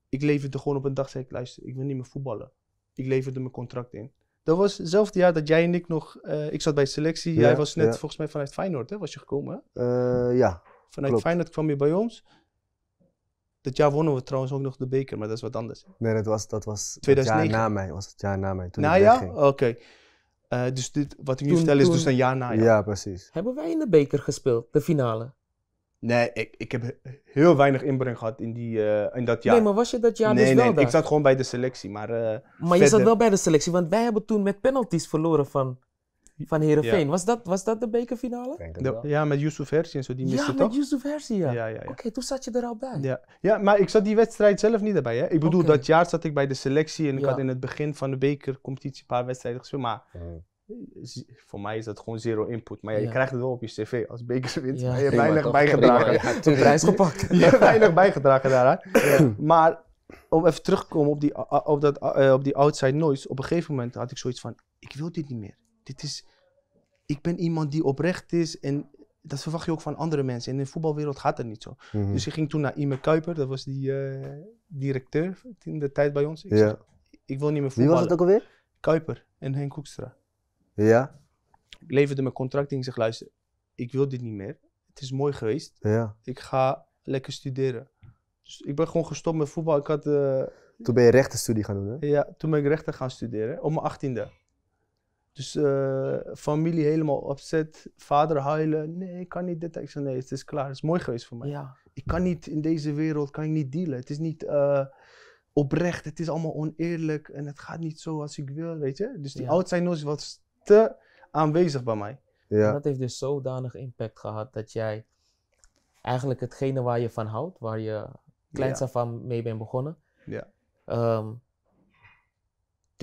Ik leverde gewoon op een dag, zei ik, luister, ik wil niet meer voetballen. Ik leverde mijn contract in. Dat was hetzelfde jaar dat jij en ik nog, eh, ik zat bij selectie, jij was net volgens mij vanuit Feyenoord, hè, was je gekomen? Eh, ja, Vanuit Feyenoord kwam je bij ons. Dat jaar wonnen we trouwens ook nog de beker, maar dat is wat anders. Nee, dat was, dat was 2009. het jaar na mij. Was het jaar na mij toen na ja? Oké. Okay. Eh, dus dit, wat ik nu vertel is dus een jaar na ja. Ja, precies. Hebben wij in de beker gespeeld, de finale? Nee, ik, ik heb heel weinig inbreng gehad in, die, eh, in dat jaar. Nee, maar was je dat jaar dus wel wel Nee, ik zat gewoon bij de selectie, maar... Eh, maar je zat wel bij de selectie, want wij hebben toen met penalties verloren van van Herenveen. Was, dat, was dat de bekerfinale? ja, met Yusuf Hersi en zo, die miste toch? Ja, met Yusuf Hersi, ja. ja, ja Oké, toen zat je er al bij. Ja. ja, maar ik zat die wedstrijd zelf niet erbij. Hè? Ik bedoel, dat jaar zat ik bij de selectie en ik had in het begin van de bekercompetitie een paar wedstrijden gespeeld. Maar voor mij is dat gewoon zero input. Maar je krijgt het wel op je cv als bekerwint. je hebt weinig bijgedragen. Ja, prijs gepakt. je hebt weinig bijgedragen daaraan. Maar om even terug te komen op die, op, dat, eh, op die outside noise. Op een gegeven moment had ik zoiets van, ik wil dit niet meer. Dit is, ik ben iemand die oprecht is en dat verwacht je ook van andere mensen. In de voetbalwereld gaat dat niet zo. Mhm. Dus ik ging toen naar Ime Kuiper, dat was die eh, directeur in de tijd bij ons. Ik, ja. zeg, ik wil niet meer voetballen. Wie was het ook alweer? Kuiper en Henk Hoekstra. Ja. Ik leverde mijn contract in en ik zeg, luister, ik wil dit niet meer. Het is mooi geweest. Ja. Ik ga lekker studeren. Dus ik ben gewoon gestopt met voetbal. Ik had, eh, toen ben je rechtenstudie gaan doen, hè? Ja, toen ben ik rechten gaan studeren, op mijn achttiende. Dus eh, familie helemaal opzet, vader huilen. Nee, ik kan niet dit. Ik zei, nee, het is klaar. Het is mooi geweest voor mij. Ik kan niet, in deze wereld kan ik niet dealen. Het is niet eh, oprecht, het is allemaal oneerlijk en het gaat niet zo als ik wil, weet je. Dus die ja. oud-zijn was te aanwezig bij mij. En dat heeft dus zodanig impact gehad dat jij eigenlijk hetgene waar je van houdt, waar je kleinste van mee bent begonnen, ja. Ehm,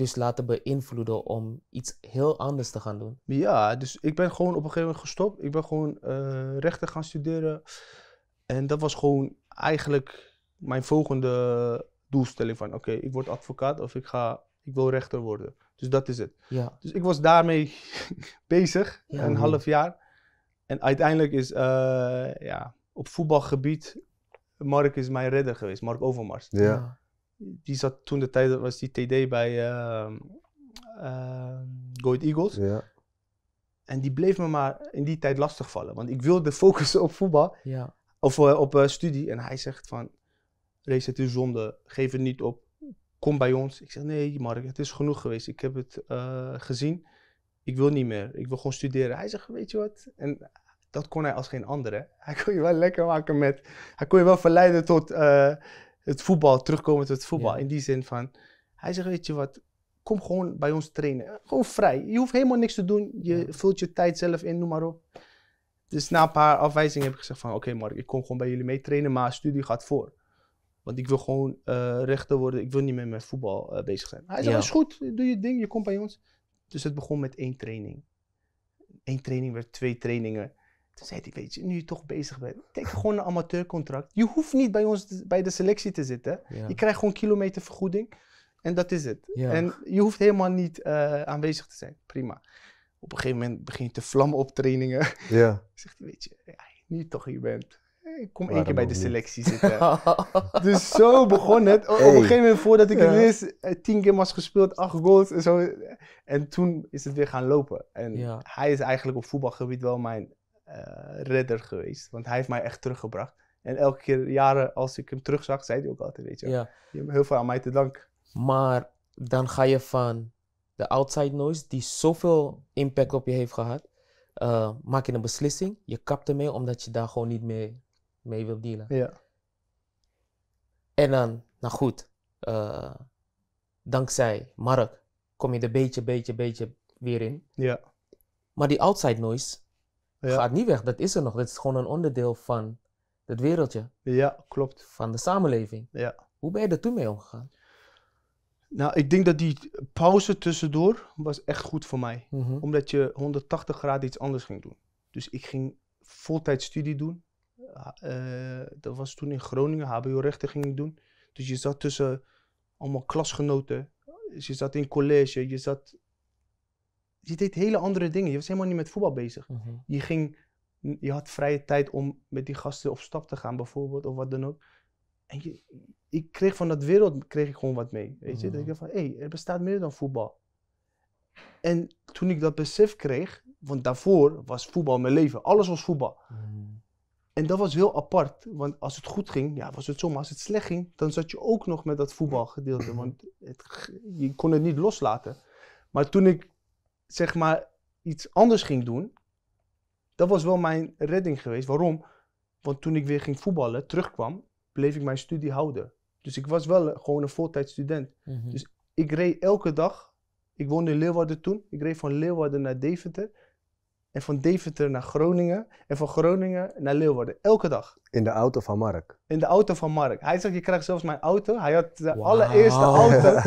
dus laten beïnvloeden om iets heel anders te gaan doen? Ja, dus ik ben gewoon op een gegeven moment gestopt. Ik ben gewoon eh, rechter gaan studeren. En dat was gewoon eigenlijk mijn volgende doelstelling van oké, ik word advocaat of ik, ga, ik wil rechter worden. Dus dat is het. Ja. Dus ik was daarmee bezig, een half jaar. En uiteindelijk is eh, ja, op voetbalgebied Mark is mijn redder geweest, Mark Overmars. Ja die zat toen de tijd, was die TD bij uh, Eagles. Ja. En die bleef me maar in die tijd lastigvallen, want ik wilde focussen op voetbal. Ja. Of eh, op eh, studie. En hij zegt van, race het is zonde, geef het niet op, kom bij ons. Ik zeg, nee Mark, het is genoeg geweest, ik heb het eh, gezien. Ik wil niet meer, ik wil gewoon studeren. Hij zegt, weet je wat? En dat kon hij als geen andere. Hij kon je wel lekker maken met, hij kon je wel verleiden tot het voetbal, terugkomen tot het voetbal. In die zin van, hij zegt, weet je wat, kom gewoon bij ons trainen. Gewoon vrij. Je hoeft helemaal niks te doen. Je vult je tijd zelf in, noem maar op. Dus na een paar afwijzingen heb ik gezegd van, oké Mark, ik kom gewoon bij jullie mee trainen, maar studie gaat voor. Want ik wil gewoon eh, rechter worden, ik wil niet meer met voetbal eh, bezig zijn. Hij zei, ja. is goed, doe je ding, je komt bij ons. Dus het begon met één training. Eén training werd twee trainingen. Toen zei hij, weet je, nu je toch bezig bent, teken gewoon een amateurcontract. Je hoeft niet bij ons, bij de selectie te zitten. Je krijgt gewoon kilometervergoeding en dat is het. En je hoeft helemaal niet eh, aanwezig te zijn. Prima. Op een gegeven moment begin je te vlammen op trainingen. Ja. Zegt hij, weet je, nu toch hier bent. Eh, ik kom één keer bij de selectie zitten. dus zo begon het. Op een gegeven moment, voordat ik ja. het eh, wist, tien keer was gespeeld, acht goals en zo. En toen is het weer gaan lopen. En hij is eigenlijk op voetbalgebied wel mijn eh, redder geweest. Want hij heeft mij echt teruggebracht. En elke keer, jaren als ik hem terugzag, zei hij ook altijd, weet je. Je heel veel aan mij te danken. Maar dan ga je van de outside noise, die zoveel impact op je heeft gehad, eh, maak je een beslissing. Je kapt ermee omdat je daar gewoon niet mee, mee wil dealen. Ja. En dan, nou goed, eh, dankzij Mark kom je er beetje, beetje, beetje weer in. Ja. Maar die outside noise, ja. Gaat niet weg, dat is er nog. Dat is gewoon een onderdeel van het wereldje. Ja, klopt. Van de samenleving. Ja. Hoe ben je er toen mee omgegaan? Nou, ik denk dat die pauze tussendoor was echt goed voor mij. Mhm. Omdat je 180 graden iets anders ging doen. Dus ik ging voltijd studie doen. Eh, dat was toen in Groningen, HBO-rechten ging ik doen. Dus je zat tussen allemaal klasgenoten. Dus je zat in college, je zat je deed hele andere dingen. Je was helemaal niet met voetbal bezig. Mhm. Je ging, je had vrije tijd om met die gasten op stap te gaan bijvoorbeeld, of wat dan ook. En je, ik kreeg van dat wereld kreeg ik gewoon wat mee, weet je. Mhm. Dat ik dacht van, hé, hey, er bestaat meer dan voetbal. En toen ik dat besef kreeg, want daarvoor was voetbal mijn leven. Alles was voetbal. Mhm. En dat was heel apart, want als het goed ging, ja, was het zo. Maar als het slecht ging, dan zat je ook nog met dat voetbalgedeelte. Want het, je kon het niet loslaten. Maar toen ik zeg maar iets anders ging doen, dat was wel mijn redding geweest. Waarom? Want toen ik weer ging voetballen, terugkwam, bleef ik mijn studie houden. Dus ik was wel gewoon een voltijd student. Mhm. Dus ik reed elke dag. Ik woonde in Leeuwarden toen. Ik reed van Leeuwarden naar Deventer. En van Deventer naar Groningen. En van Groningen naar Leeuwarden. Elke dag. In de auto van Mark. In de auto van Mark. Hij zegt, je krijgt zelfs mijn auto. Hij had de allereerste auto.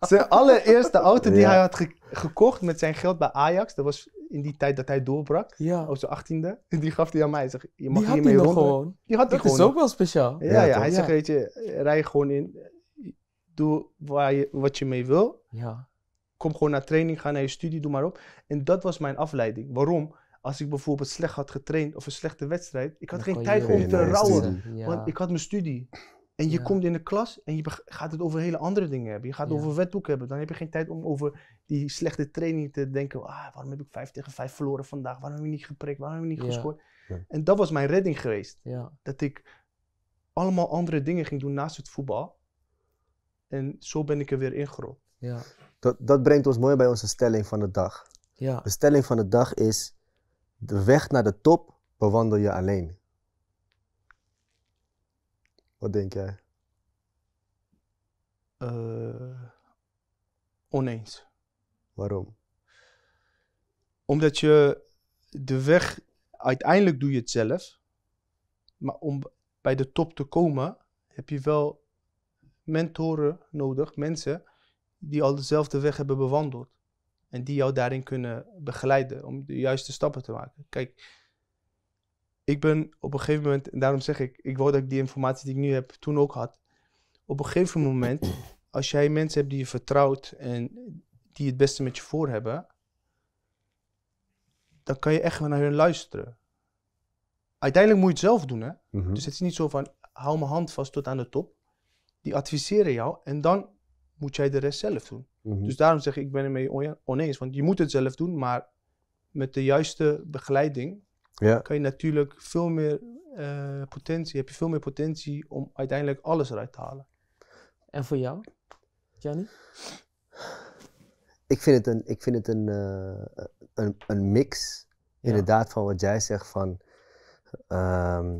zijn allereerste auto die hij had gekocht met zijn geld bij Ajax. Dat was in die tijd dat hij doorbrak. Ja. Op zijn achttiende. Die gaf hij aan mij. Hij zegt, je mag hier mee rond. Die had dat gewoon. is ook wel speciaal. Ja, ja, ja hij zegt, weet je, rij gewoon in. Doe waar je, wat je mee wil. Ja kom gewoon naar training, ga naar je studie, doe maar op. En dat was mijn afleiding. Waarom? Als ik bijvoorbeeld slecht had getraind of een slechte wedstrijd, ik had geen tijd om te rouwen. Want ik had mijn studie. En je komt in de klas en je gaat het over hele andere dingen hebben. Je gaat het ja. over wetboek hebben. Dan heb je geen tijd om over die slechte training te denken. Ah, waarom heb ik vijf tegen vijf verloren vandaag? Waarom heb ik niet geprikt? Waarom heb ik niet gescoord? En dat was mijn redding geweest. Dat ik allemaal andere dingen ging doen naast het voetbal. En zo ben ik er weer ingerold. Ja dat, dat brengt ons mooi bij onze stelling van de dag. Ja. De stelling van de dag is: de weg naar de top bewandel je alleen. Wat denk jij? Eh, oneens. Waarom? Omdat je de weg, uiteindelijk doe je het zelf. Maar om bij de top te komen, heb je wel mentoren nodig, mensen die al dezelfde weg hebben bewandeld. En die jou daarin kunnen begeleiden om de juiste stappen te maken. Kijk, ik ben op een gegeven moment, en daarom zeg ik, ik wou dat ik die informatie die ik nu heb toen ook had. Op een gegeven moment, als jij mensen hebt die je vertrouwt en die het beste met je voor hebben, dan kan je echt naar hun luisteren. Uiteindelijk moet je het zelf doen, hè? Mhm. Dus het is niet zo van, hou mijn hand vast tot aan de top. Die adviseren jou en dan moet jij de rest zelf doen. Mhm. Dus daarom zeg ik, ik ben ermee oneens. Want je moet het zelf doen, maar met de juiste begeleiding ja. kan je natuurlijk veel meer uh, potentie, heb je veel meer potentie om uiteindelijk alles eruit te halen. En voor jou, Jannie? Ik vind het een, ik vind het een, eh, een, een, mix, inderdaad, van wat jij zegt van ehm,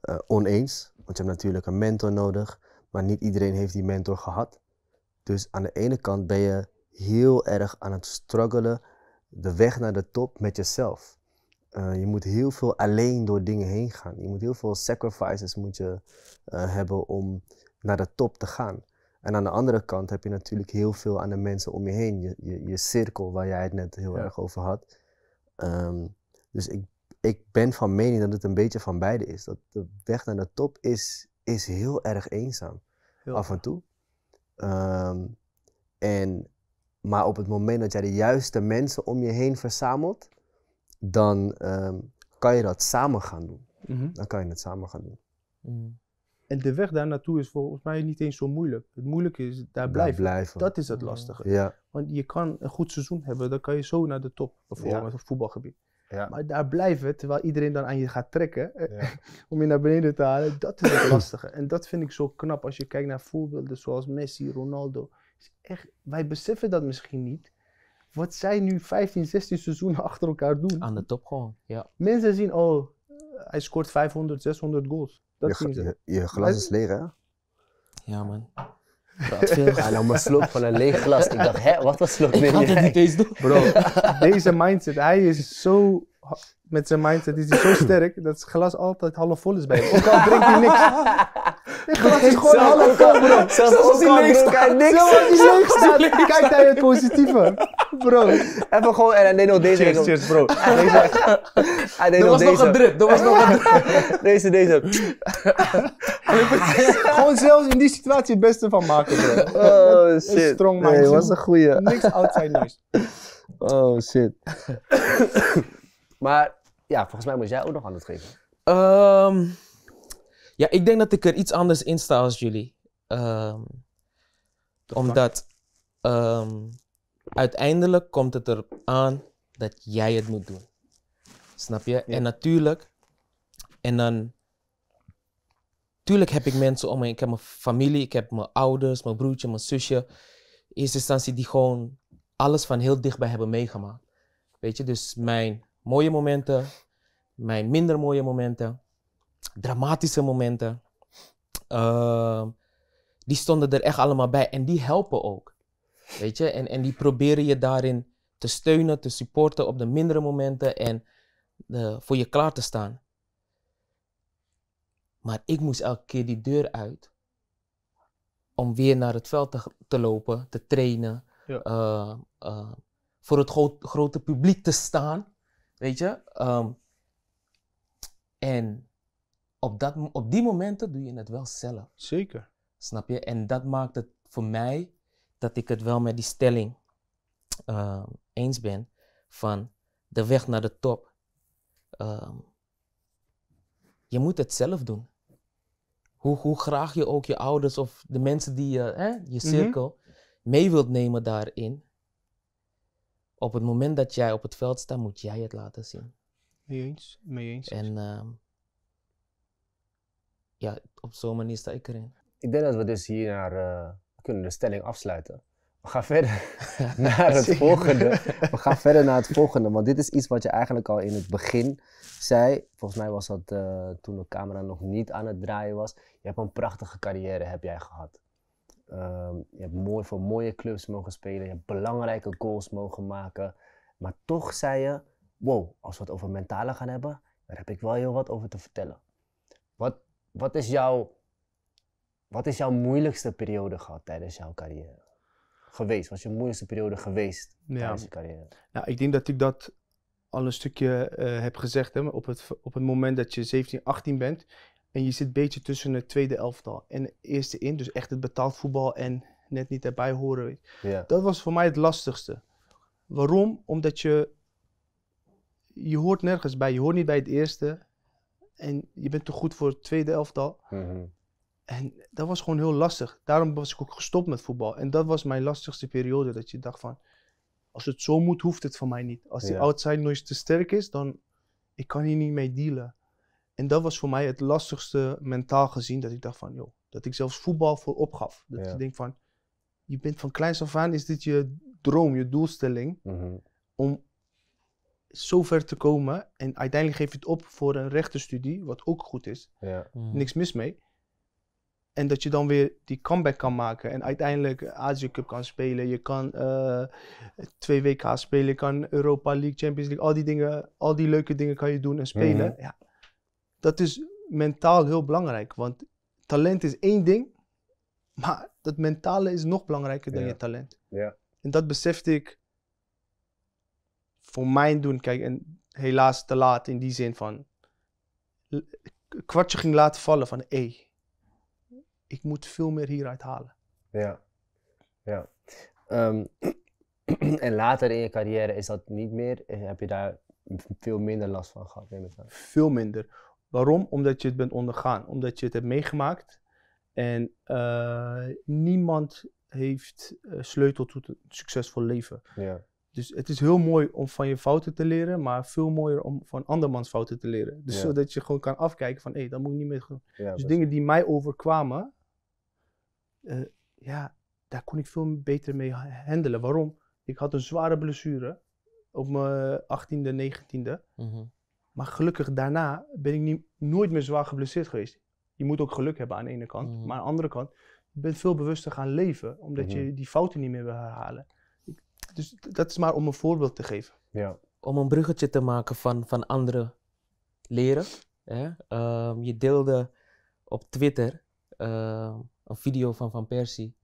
eh, oneens. Want je hebt natuurlijk een mentor nodig. Maar niet iedereen heeft die mentor gehad. Dus aan de ene kant ben je heel erg aan het struggelen, de weg naar de top met jezelf. Eh, je moet heel veel alleen door dingen heen gaan. Je moet heel veel sacrifices moet je, eh, hebben om naar de top te gaan. En aan de andere kant heb je natuurlijk heel veel aan de mensen om je heen. Je, je, je cirkel waar jij het net heel erg over had. Ehm, dus ik, ik ben van mening dat het een beetje van beide is. Dat de weg naar de top is, is heel erg eenzaam af en toe. Ehm, en, maar op het moment dat jij de juiste mensen om je heen verzamelt, dan ehm, kan je dat samen gaan doen. Mhm. Dan kan je het samen gaan doen. Mhm. En de weg daar naartoe is volgens mij niet eens zo moeilijk. Het moeilijke is daar blijven. Dat is het mhm. lastige. Want je kan een goed seizoen hebben, dan kan je zo naar de top, bijvoorbeeld op het voetbalgebied. Ja. Maar daar blijven, terwijl iedereen dan aan je gaat trekken om je naar beneden te halen, dat is het lastige. En dat vind ik zo knap als je kijkt naar voorbeelden zoals Messi, Ronaldo. Is echt, wij beseffen dat misschien niet. Wat zij nu 15, 16 seizoenen achter elkaar doen. Aan de top gewoon, ja. Mensen zien, oh, hij scoort 500, 600 goals. Dat je, je glas is leeg, hè? Ja, man. Dat veel. Hij nam een slok van een leeg glas. Ik dacht, hè, wat was slok? Ik had niet eens doen. Bro, deze mindset, hij is zo met zijn mindset is hij zo sterk dat het glas altijd half vol is bij hem. Ook al drinkt hij niks. Dit glas is gewoon half vol, bro. Zelfs als hij niks staat. zijn Kijk naar het positieve. Bro. Even gewoon, en eh, hij deed nog deze. Cheers, bro. Deze. Hij deed nog deze. Er was nog een drip. Deze, deze. Gewoon zelfs in die situatie het beste van maken, bro. Oh, shit. strong man. Nee, was een goeie. Niks outside noise. Oh, shit. maar ja, volgens mij moest jij ook nog aan het geven. Ehm... Ja, ik denk dat ik er iets anders in sta als jullie. Ehm, omdat ehm, uiteindelijk komt het erop aan dat jij het moet doen. Snap je? En natuurlijk, en dan, tuurlijk heb ik mensen om me Ik heb mijn familie, ik heb mijn ouders, mijn broertje, mijn zusje. In eerste instantie die gewoon alles van heel dichtbij hebben meegemaakt. Weet je, dus mijn mooie momenten, mijn minder mooie momenten dramatische momenten. Ehm, die stonden er echt allemaal bij en die helpen ook. Weet je, en, en die proberen je daarin te steunen, te supporten op de mindere momenten en eh, voor je klaar te staan. Maar ik moest elke keer die deur uit om weer naar het veld te, lopen, te trainen, eh, eh, voor het grote publiek te staan, weet je. Ehm, en op, dat, op die momenten doe je het wel zelf. Zeker. Snap je? En dat maakt het voor mij dat ik het wel met die stelling ehm, eens ben van de weg naar de top. Ehm, je moet het zelf doen. Hoe, hoe, graag je ook je ouders of de mensen die je, hè, je mhm. cirkel, mee wilt nemen daarin. Op het moment dat jij op het veld staat, moet jij het laten zien. Mee eens, mee eens. En ehm, ja, op zo'n manier sta ik erin. Ik denk dat we dus hier naar eh, kunnen de stelling afsluiten. We gaan verder naar het volgende. We gaan verder naar het volgende, want dit is iets wat je eigenlijk al in het begin zei. Volgens mij was dat eh, toen de camera nog niet aan het draaien was. Je hebt een prachtige carrière heb jij gehad. Ehm, je hebt mooi voor mooie clubs mogen spelen. Je hebt belangrijke goals mogen maken. Maar toch zei je, wow, als we het over mentale gaan hebben, daar heb ik wel heel wat over te vertellen. Wat wat is jouw, wat is jouw moeilijkste periode gehad tijdens jouw carrière? Geweest? Wat is je moeilijkste periode geweest tijdens je carrière? Nou, ik denk dat ik dat al een stukje eh, heb gezegd. Hè, op, het, op het moment dat je 17, 18 bent en je zit een beetje tussen het tweede elftal en het eerste in, dus echt het betaald voetbal en net niet daarbij horen. Ja. Dat was voor mij het lastigste. Waarom? Omdat je, je hoort nergens bij. Je hoort niet bij het eerste, en je bent te goed voor het tweede elftal. Mhm. En dat was gewoon heel lastig. Daarom was ik ook gestopt met voetbal. En dat was mijn lastigste periode. Dat je dacht van, als het zo moet, hoeft het van mij niet. Als die outside nooit te sterk is, dan ik kan hier niet mee dealen. En dat was voor mij het lastigste mentaal gezien. Dat ik dacht van, joh, dat ik zelfs voetbal voor opgaf. Dat ja. ik van, je bent van kleins af aan, is dit je droom, je doelstelling. Mhm. Om zover te komen. En uiteindelijk geef je het op voor een rechtenstudie, wat ook goed is. Ja. Mm. Niks mis mee. En dat je dan weer die comeback kan maken. En uiteindelijk Azië Cup kan spelen. Je kan uh, twee WK spelen. Je kan Europa League, Champions League. Al die dingen, al die leuke dingen kan je doen en spelen. Mhm. ja. Dat is mentaal heel belangrijk. Want talent is één ding. Maar dat mentale is nog belangrijker dan je talent. Ja. En dat besefte ik voor mijn doen, kijk, en helaas te laat in die zin van. kwartje ging laten vallen van hé, ik moet veel meer hieruit halen. Ja, ja. Ehm, en later in je carrière is dat niet meer, eh, heb je daar veel minder last van gehad? Veel minder. Waarom? Omdat je het bent ondergaan, omdat je het hebt meegemaakt. En eh, niemand heeft uh, eh, sleutel tot een succesvol leven. Ja. Dus het is heel mooi om van je fouten te leren, maar veel mooier om van andermans fouten te leren. Dus zodat je gewoon kan afkijken van, hé, hey, dat moet ik niet meer doen. dus dingen die mij overkwamen, eh, ja, daar kon ik veel beter mee handelen. Waarom? Ik had een zware blessure op mijn 18e, 19e. Mhm. Maar gelukkig daarna ben ik niet, nooit meer zwaar geblesseerd geweest. Je moet ook geluk hebben aan de ene kant, mhm. maar aan de andere kant, je bent veel bewuster gaan leven, omdat mhm. je die fouten niet meer wil herhalen. Dus dat is maar om een voorbeeld te geven. Ja. Om een bruggetje te maken van, van andere leren. Hè? Ehm, je deelde op Twitter ehm, een video van Van Persie.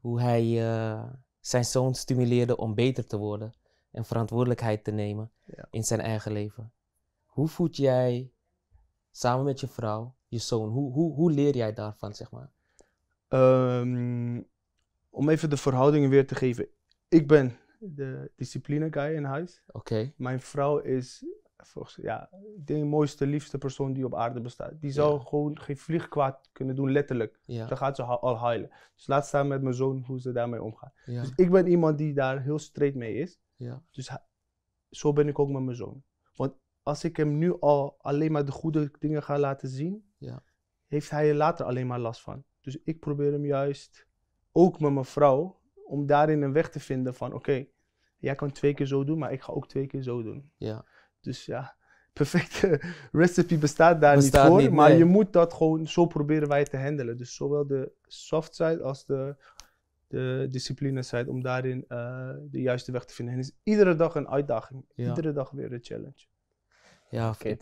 Hoe hij eh, zijn zoon stimuleerde om beter te worden. En verantwoordelijkheid te nemen in zijn eigen leven. Hoe voed jij samen met je vrouw je zoon? Hoe, hoe, hoe leer jij daarvan, zeg maar? Ehm, om even de verhoudingen weer te geven ik ben de discipline guy in huis. Oké. Mijn vrouw is volgens, ja, ik denk de mooiste, liefste persoon die op aarde bestaat. Die zou gewoon geen vlieg kwaad kunnen doen, letterlijk. Dan gaat ze al heilen. Dus laat staan met mijn zoon hoe ze daarmee omgaat. Dus ik ben iemand die daar heel streed mee is. Dus zo ben ik ook met mijn zoon. Want als ik hem nu al alleen maar de goede dingen ga laten zien, heeft hij er later alleen maar last van. Dus ik probeer hem juist, ook met mijn vrouw, om daarin een weg te vinden van oké, jij kan twee keer zo doen, maar ik ga ook twee keer zo doen. Ja. Dus ja, perfecte recipe bestaat daar niet voor. Niet, maar je moet dat gewoon, zo proberen wij te handelen. Dus zowel de soft side als de, de discipline side, om daarin eh, de juiste weg te vinden. En het is iedere dag een uitdaging. Iedere dag weer een challenge. Ja, Oké.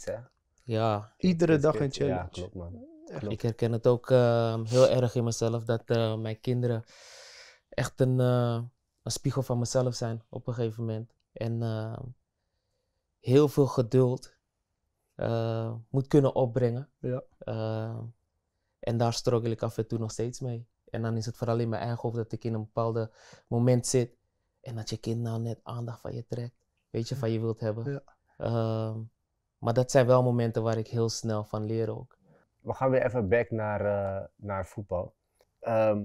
Ja. Iedere dag een challenge. Ja, klopt man. Ik herken het ook ehm, heel erg in mezelf dat eh, mijn kinderen echt eh, een, spiegel van mezelf zijn op een gegeven moment. En eh, heel veel geduld eh, moet kunnen opbrengen. Ja. en daar struggle ik af en toe nog steeds mee. En dan is het vooral in mijn eigen hoofd dat ik in een bepaald moment zit. En dat je kind nou net aandacht van je trekt. Weet je, van je wilt hebben. Ja. Ehm, maar dat zijn wel momenten waar ik heel snel van leer ook. We gaan weer even back naar, naar voetbal. Ehm,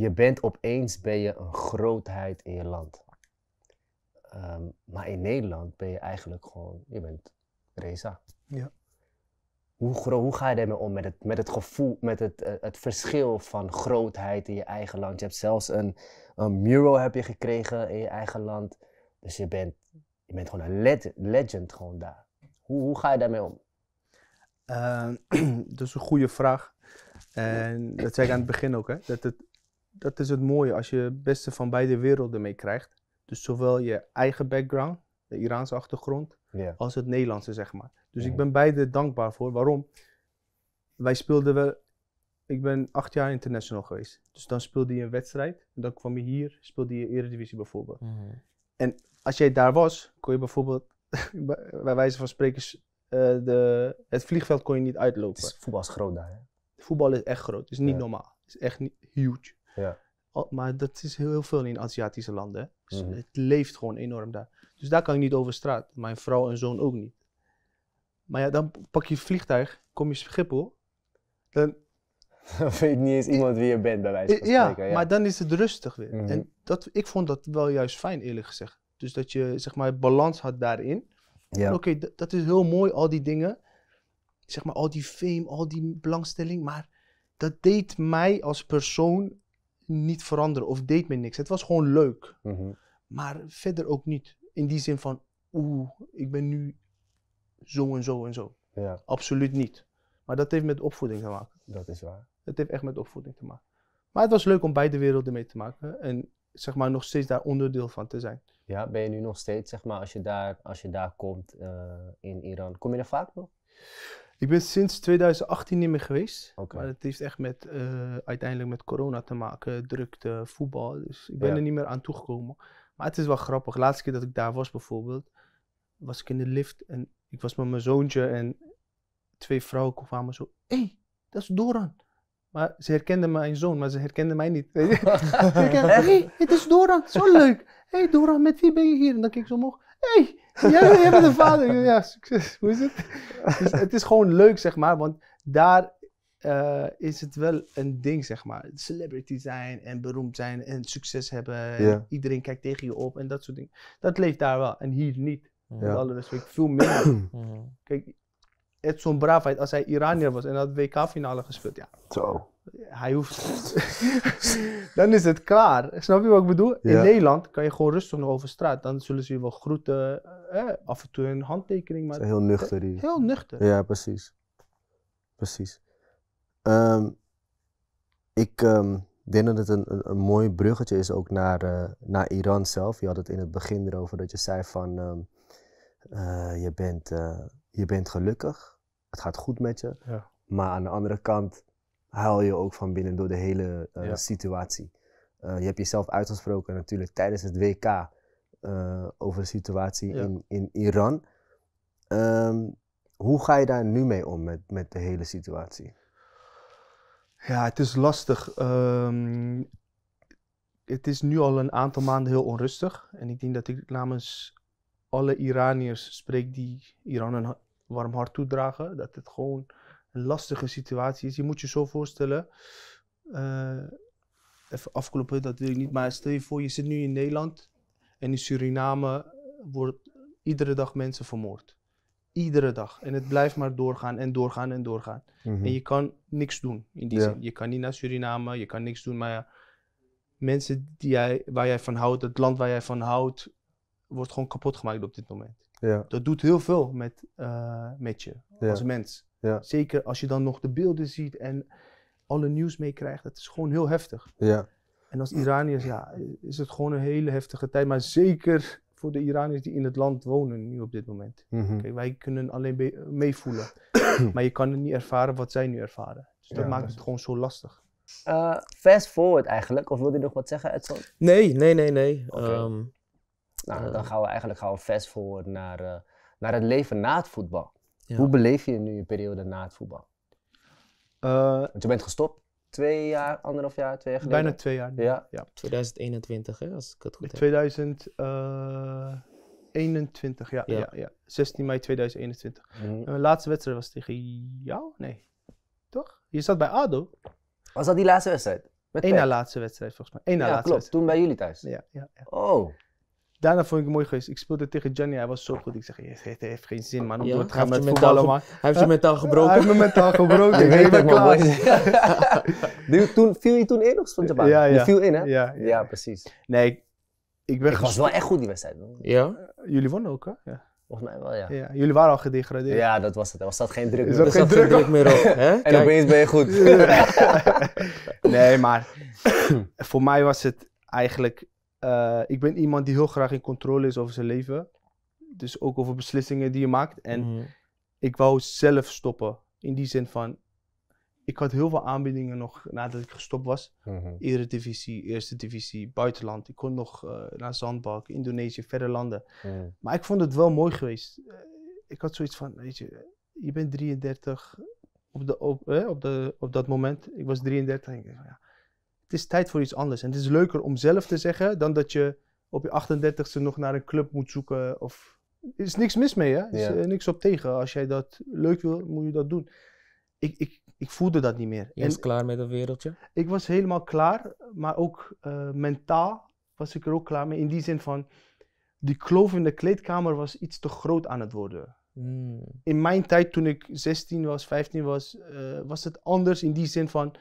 je bent opeens ben je een grootheid in je land. Ehm, maar in Nederland ben je eigenlijk gewoon, je bent Reza. Ja. Hoe, hoe ga je daarmee om met het, met het gevoel, met het, eh, het verschil van grootheid in je eigen land? Je hebt zelfs een, een mural heb je gekregen in je eigen land. Dus je bent, je bent gewoon een legend, gewoon daar. Hoe, hoe ga je daarmee om? Ehm, dat is een goede vraag. En dat zei ik aan het begin ook, hè? dat het dat is het mooie als je het beste van beide werelden mee krijgt. Dus zowel je eigen background, de Iraanse achtergrond, als het Nederlandse, zeg maar. Dus ik ben beide dankbaar voor. Waarom? Wij speelden wel. Ik ben acht jaar international geweest. Dus dan speelde je een wedstrijd. En dan kwam je hier, speelde je Eredivisie bijvoorbeeld. Mhm. En als jij daar was, kon je bijvoorbeeld, bij wijze van spreken, eh, de, het vliegveld kon je niet uitlopen. Is, voetbal is groot daar, hè? Voetbal is echt groot. Het is niet normaal. Het is echt niet, huge. Ja. maar dat is heel, veel in Aziatische landen. Dus mhm. Het leeft gewoon enorm daar. Dus daar kan ik niet over straat. Mijn vrouw en zoon ook niet. Maar ja, dan pak je vliegtuig, kom je Schiphol. Dan weet niet eens iemand wie je bent bij wijze van spreken. Ja, maar dan is het rustig weer. Mhm. En dat, ik vond dat wel juist fijn eerlijk gezegd. Dus dat je zeg maar balans had daarin. Ja. Oké, dat is heel mooi, al die dingen. Zeg maar al die fame, al die belangstelling. Maar dat deed mij als persoon niet veranderen of deed me niks. Het was gewoon leuk. Mhm. Maar verder ook niet. In die zin van, oeh, ik ben nu zo en zo en zo. Ja. Absoluut niet. Maar dat heeft met opvoeding te maken. Dat is waar. Het heeft echt met opvoeding te maken. Maar het was leuk om beide werelden mee te maken. En zeg maar nog steeds daar onderdeel van te zijn. Ja, ben je nu nog steeds, zeg maar, als je daar, als je daar komt eh, in Iran, kom je er vaak nog? Ik ben sinds 2018 niet meer geweest. Maar het heeft echt met, eh, uiteindelijk met corona te maken, drukte, voetbal. Dus ik ben er niet meer aan toegekomen. Maar het is wel grappig. De laatste keer dat ik daar was bijvoorbeeld, was ik in de lift en ik was met mijn zoontje en twee vrouwen kwamen zo, hé, hey, dat is Doran. Maar ze herkenden mijn zoon, maar ze herkenden mij niet. hey, het is Doran, zo leuk. Hé hey, Doran, met wie ben je hier? En dan keek ik zo omhoog hey, jij, bent een vader. Ja, succes. Hoe is het? Dus het is gewoon leuk, zeg maar. Want daar eh, is het wel een ding, zeg maar. Celebrity zijn en beroemd zijn en succes hebben. En iedereen kijkt tegen je op en dat soort dingen. Dat leeft daar wel en hier niet. Ja. Alles, ik. respect, veel minder. Kijk, zo'n Braafheid als hij Iranier was en had WK-finale gespeeld. Ja. Zo. Hij hoeft. dan is het klaar. Snap je wat ik bedoel? In Nederland kan je gewoon rustig nog over straat. Dan zullen ze je wel groeten, eh, af en toe een handtekening maken. Heel nuchter. Die. Heel nuchter. Ja, precies. Precies. Ehm, ik ehm, denk dat het een, een, mooi bruggetje is ook naar, eh, naar Iran zelf. Je had het in het begin erover dat je zei van ehm, eh, je bent. Eh, je bent gelukkig het gaat goed met je. Ja. Maar aan de andere kant haal je ook van binnen door de hele eh, situatie. Eh, je hebt jezelf uitgesproken natuurlijk tijdens het WK eh, over de situatie in, in Iran. Ehm, hoe ga je daar nu mee om met, met de hele situatie? Ja, het is lastig. Ehm, het is nu al een aantal maanden heel onrustig. En ik denk dat ik namens alle Iraniërs spreek die Iran warm hart toedragen. Dat het gewoon een lastige situatie is. Je moet je zo voorstellen. Uh, even afkloppen, dat wil ik niet. Maar stel je voor, je zit nu in Nederland. En in Suriname wordt iedere dag mensen vermoord. Iedere dag. En het blijft maar doorgaan en doorgaan en doorgaan. Mhm. En je kan niks doen in die zin. Je kan niet naar Suriname, je kan niks doen. Maar mensen die jij, waar jij van houdt, het land waar jij van houdt, wordt gewoon kapot gemaakt op dit moment. Ja. Dat doet heel veel met, eh, met je als mens. Ja. Zeker als je dan nog de beelden ziet en alle nieuws meekrijgt. Dat is gewoon heel heftig. Ja. En als Iraniërs, ja, is het gewoon een hele heftige tijd. Maar zeker voor de Iraniërs die in het land wonen nu op dit moment. Mhm. Kijk, wij kunnen alleen meevoelen. maar je kan het niet ervaren wat zij nu ervaren. Dus dat maakt het gewoon zo lastig. Eh, fast forward eigenlijk, of wilde je nog wat zeggen, Edson? Nee, nee, nee, nee. Nou, dan gaan we eigenlijk gaan we voor naar, eh, naar het leven na het voetbal. Hoe beleef je nu je periode na het voetbal? Eh, Want je bent gestopt twee jaar, anderhalf jaar, twee jaar geleden? Bijna twee jaar. Ja. ja. 2021, hè, als ik het goed heb. 2021, eh, ja, ja. ja, ja. 16 mei 2021. Mhm. mijn laatste wedstrijd was tegen jou? Nee. Toch? Je zat bij ADO. Was dat die laatste wedstrijd? Eén na e laatste wedstrijd volgens mij. Eén na ja, laatste klopt. Toen bij jullie thuis. Ja, ja, ja. Oh. Daarna vond ik het mooi geweest. Ik speelde tegen Johnny. hij was zo goed. Ik zeg, het heeft geen zin, man, om ja, door met voetballen, Hij heeft zijn mentaal gebroken. Hij heeft mijn mentaal gebroken. ik weet het, man. toen, viel je toen in of stond je baan? Ja, viel in, hè? Ja, ja. ja precies. Nee, ik, ben was wel echt goed die wedstrijd. Ja? Eh, jullie wonnen ook, hè? Ja. Volgens mij wel, ja. ja. Jullie waren al gedegradeerd. Ja, dat was het. Er was dat geen druk Is dat, geen, druk, meer op? En opeens ben je goed. nee, maar voor mij was het eigenlijk eh, ik ben iemand die heel graag in controle is over zijn leven. Dus ook over beslissingen die je maakt. En mhm. ik wou zelf stoppen. In die zin van, ik had heel veel aanbiedingen nog nadat ik gestopt was. mm divisie, Eredivisie, Eerste Divisie, buitenland. Ik kon nog eh, naar Zandbalk, Indonesië, verder landen. Mhm. Maar ik vond het wel mooi geweest. Eh, ik had zoiets van, weet je, je bent 33 op, de, op, op, de, op dat moment. Ik was 33 en ik ja, het is tijd voor iets anders. En het is leuker om zelf te zeggen dan dat je op je 38ste nog naar een club moet zoeken. Of... Er is niks mis mee, hè? Er is ja. Eh, niks op tegen. Als jij dat leuk wil, moet je dat doen. Ik, ik, ik voelde dat niet meer. Je was klaar met dat wereldje? Ik was helemaal klaar, maar ook eh, mentaal was ik er ook klaar mee. In die zin van, die kloof in de kleedkamer was iets te groot aan het worden. Hmm. In mijn tijd, toen ik 16 was, 15 was, eh, was het anders in die zin van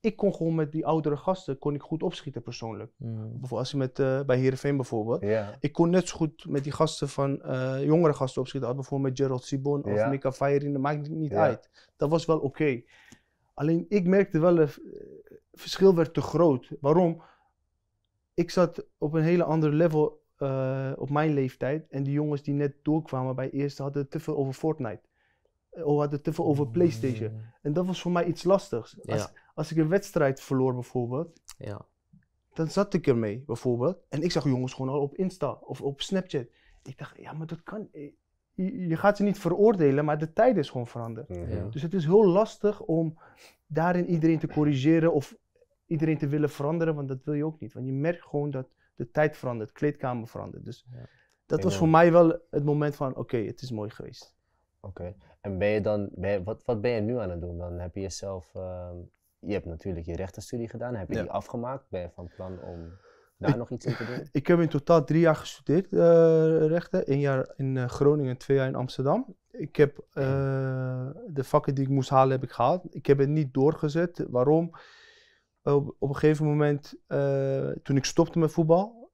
ik kon gewoon met die oudere gasten kon ik goed opschieten persoonlijk. Mm. Bijvoorbeeld als je met, eh, bij Heerenveen bijvoorbeeld. Ik kon net zo goed met die gasten van eh, jongere gasten opschieten. Als bijvoorbeeld met Gerald Sibon of Mika Fairin, dat maakt niet uit. Dat was wel oké. Alleen ik merkte wel, het eh, verschil werd te groot. Waarom? Ik zat op een hele ander level op mijn leeftijd. En die jongens die net doorkwamen bij eerste hadden te veel over Fortnite. Of hadden te veel over hmm. PlayStation. En dat was voor mij iets lastigs. Als ik een wedstrijd verloor bijvoorbeeld, ja. dan zat ik ermee bijvoorbeeld. En ik zag jongens gewoon al op Insta of op Snapchat. Ik dacht, ja, maar dat kan. Eh, je, gaat ze niet veroordelen, maar de tijd is gewoon veranderd. Mhm. Dus het is heel lastig om daarin iedereen te corrigeren of iedereen te willen veranderen, want dat wil je ook niet. Want je merkt gewoon dat de tijd verandert, kleedkamer verandert. Dus dat was voor mij wel het moment van, oké, het is mooi geweest. Oké. En ben je dan, wat, wat ben je nu aan het doen? Dan heb je jezelf ehm, je hebt natuurlijk je rechtenstudie gedaan. Heb je die afgemaakt? Ben je van plan om daar nog iets in te doen? Ik heb in totaal drie jaar gestudeerd eh, rechten. één jaar in uh, Groningen, twee jaar in Amsterdam. Ik heb eh, de vakken die ik moest halen, heb ik gehaald. Ik heb het niet doorgezet. Waarom? Op, op een gegeven moment, toen ik stopte met voetbal,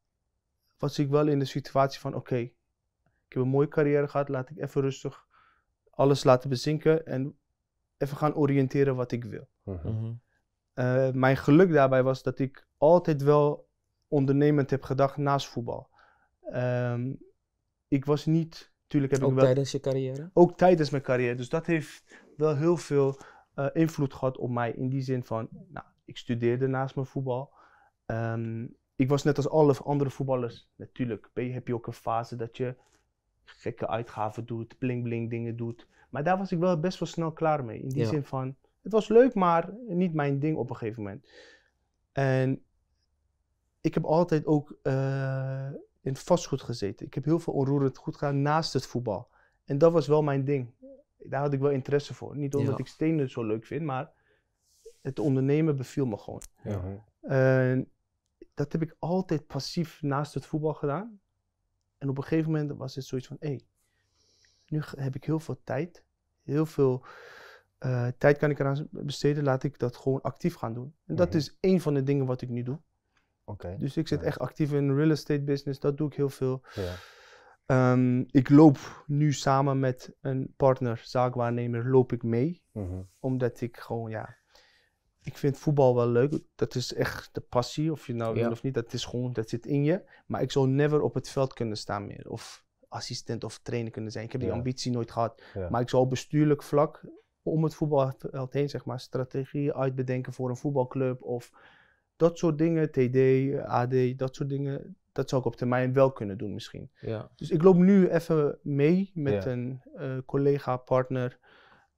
was ik wel in de situatie van oké, ik heb een mooie carrière gehad, laat ik even rustig alles laten bezinken en even gaan oriënteren wat ik wil. Mhm. Mhm. Eh, mijn geluk daarbij was dat ik altijd wel ondernemend heb gedacht naast voetbal. Ehm, ik was niet, natuurlijk heb ook ik wel... tijdens je carrière? Ook tijdens mijn carrière. Dus dat heeft wel heel veel eh, invloed gehad op mij. In die zin van, nou, ik studeerde naast mijn voetbal. Ehm, ik was net als alle andere voetballers. Natuurlijk heb je ook een fase dat je gekke uitgaven doet, bling bling dingen doet. Maar daar was ik wel best wel snel klaar mee. In die zin van, het was leuk, maar niet mijn ding op een gegeven moment. En ik heb altijd ook eh, in vastgoed gezeten. Ik heb heel veel onroerend goed gedaan naast het voetbal. En dat was wel mijn ding. Daar had ik wel interesse voor. Niet omdat ik stenen zo leuk vind, maar het ondernemen beviel me gewoon. Ja. En dat heb ik altijd passief naast het voetbal gedaan. En op een gegeven moment was het zoiets van, hé, nu heb ik heel veel tijd heel veel eh, tijd kan ik eraan besteden, laat ik dat gewoon actief gaan doen. En dat mhm. is één van de dingen wat ik nu doe. Dus ik zit echt actief in de real estate business, dat doe ik heel veel. Ja. Ehm, ik loop nu samen met een partner, zaakwaarnemer, loop ik mee. Mhm. Omdat ik gewoon, ja, ik vind voetbal wel leuk. Dat is echt de passie, of je nou wil of niet, dat is gewoon, dat zit in je. Maar ik zou never op het veld kunnen staan meer. Of assistent of trainer kunnen zijn. Ik heb die ambitie nooit gehad. Maar ik zou bestuurlijk vlak om het voetbal heen, zeg maar, strategie uitbedenken voor een voetbalclub of dat soort dingen, TD, AD, dat soort dingen, dat zou ik op termijn wel kunnen doen misschien. Ja. Dus ik loop nu even mee met een eh, collega, partner,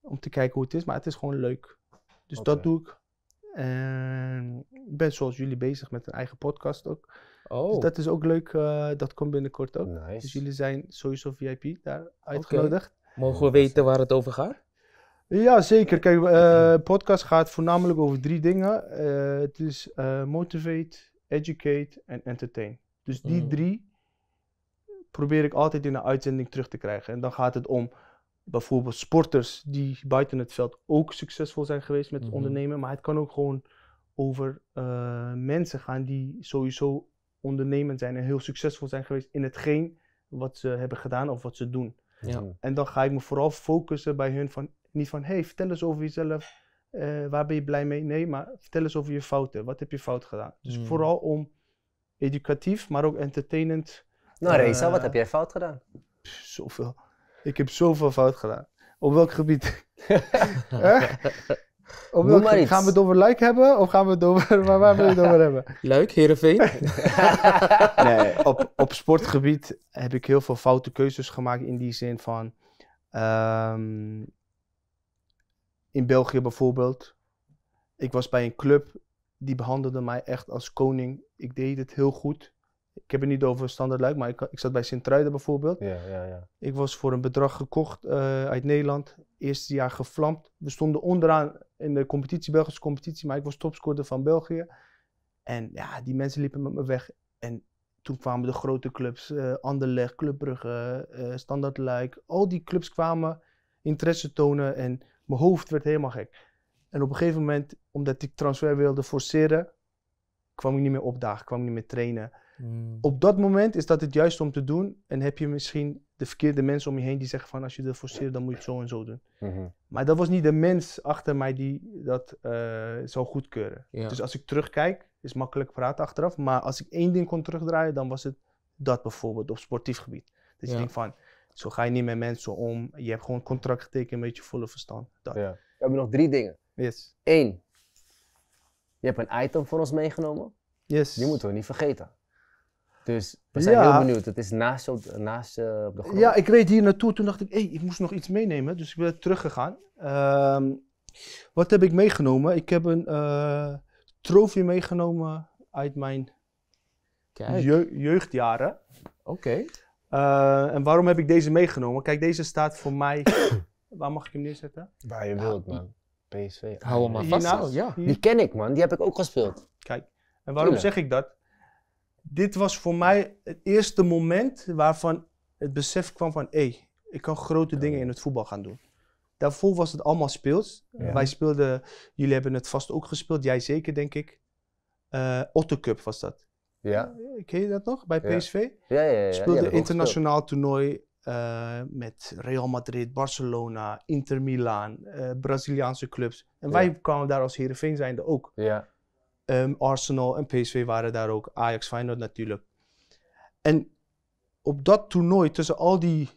om te kijken hoe het is, maar het is gewoon leuk. Dus dat doe ik. En ik ben zoals jullie bezig met een eigen podcast ook. Dus oh. dat is ook leuk. Eh, dat komt binnenkort ook. Dus jullie zijn sowieso VIP daar uitgenodigd. Mogen we weten waar het over gaat? Ja, zeker. Kijk, eh, podcast gaat voornamelijk over drie dingen. Eh, het is motivate, educate en entertain. Dus die mm. drie probeer ik altijd in de uitzending terug te krijgen. En dan gaat het om bijvoorbeeld sporters die buiten het veld ook succesvol zijn geweest met het mhm. ondernemen. Maar het kan ook gewoon over mensen gaan die sowieso ondernemend zijn en heel succesvol zijn geweest in hetgeen wat ze hebben gedaan of wat ze doen. Ja. En dan ga ik me vooral focussen bij hun van, niet van, hey, vertel eens over jezelf, eh, waar ben je blij mee? Nee, maar vertel eens over je fouten, wat heb je fout gedaan? Dus hmm. vooral om educatief, maar ook entertainend. Nou eh, Reza, wat heb jij fout gedaan? Zoveel. Ik heb zoveel fout gedaan. Op welk gebied? gaan we het over Luik hebben of gaan we het over... Waar, waar wil je het over hebben? Luik, Heerenveen? nee, op, op sportgebied heb ik heel veel foute keuzes gemaakt in die zin van... Ehm, in België bijvoorbeeld. Ik was bij een club die behandelde mij echt als koning. Ik deed het heel goed. Ik heb het niet over standaard luik, maar ik, ik zat bij Sint-Truiden bijvoorbeeld. Ja, ja, ja. Ik was voor een bedrag gekocht eh, uit Nederland. Eerste jaar gevlamd. We stonden onderaan in de competitie, Belgische competitie, maar ik was topscorer van België. En ja, die mensen liepen met me weg. En toen kwamen de grote clubs, uh, Anderlecht, Club Brugge, eh, Standard Luik. Al die clubs kwamen interesse tonen en mijn hoofd werd helemaal gek. En op een gegeven moment, omdat ik transfer wilde forceren, kwam ik niet meer opdagen, kwam ik niet meer trainen. Hmm. Op dat moment is dat het juist om te doen. En heb je misschien de verkeerde mensen om je heen die zeggen van als je dat forceert, dan moet je het zo en zo doen. Mhm. Maar dat was niet de mens achter mij die dat uh, zou goedkeuren. Dus als ik terugkijk, is makkelijk praten achteraf. Maar als ik één ding kon terugdraaien, dan was het dat bijvoorbeeld op sportief gebied. Dat ja. je denkt van, zo ga je niet met mensen om. Je hebt gewoon een contract getekend met je volle verstand. Dat. Ja. We hebben nog drie dingen. Yes. Eén, je hebt een item voor ons meegenomen. Yes. Die moeten we niet vergeten. Dus we zijn heel benieuwd. Het is naast eh, op, de, naast de grond. Ja, ik reed hier naartoe. Toen dacht ik, hey, ik moest nog iets meenemen. Dus ik ben teruggegaan. Ehm, wat heb ik meegenomen? Ik heb een uh, trofee meegenomen uit mijn jeugdjaren. Oké. Eh, en waarom heb ik deze meegenomen? Kijk, deze staat voor mij... waar mag ik hem neerzetten? Waar je ja. Nou, wilt, man. PSV. Hou hem maar vast. Nou, ja. Die ken ik, man. Die heb ik ook gespeeld. Kijk. En waarom zeg ik dat? dit was voor mij het eerste moment waarvan het besef kwam van... hé, ik kan grote dingen in het voetbal gaan doen. Daarvoor was het allemaal speels. Wij speelden, jullie hebben het vast ook gespeeld, jij zeker denk ik. Uh, Otto Cup was dat. Ja. Eh, ken je dat nog, bij PSV? Ja, ja, ja. Speelde internationaal toernooi eh, met Real Madrid, Barcelona, Inter Milan, Braziliaanse clubs. En wij kwamen daar als zijn zijnde ook. Ja. Ehm, Arsenal en PSV waren daar ook. Ajax, Feyenoord natuurlijk. En op dat toernooi, tussen al die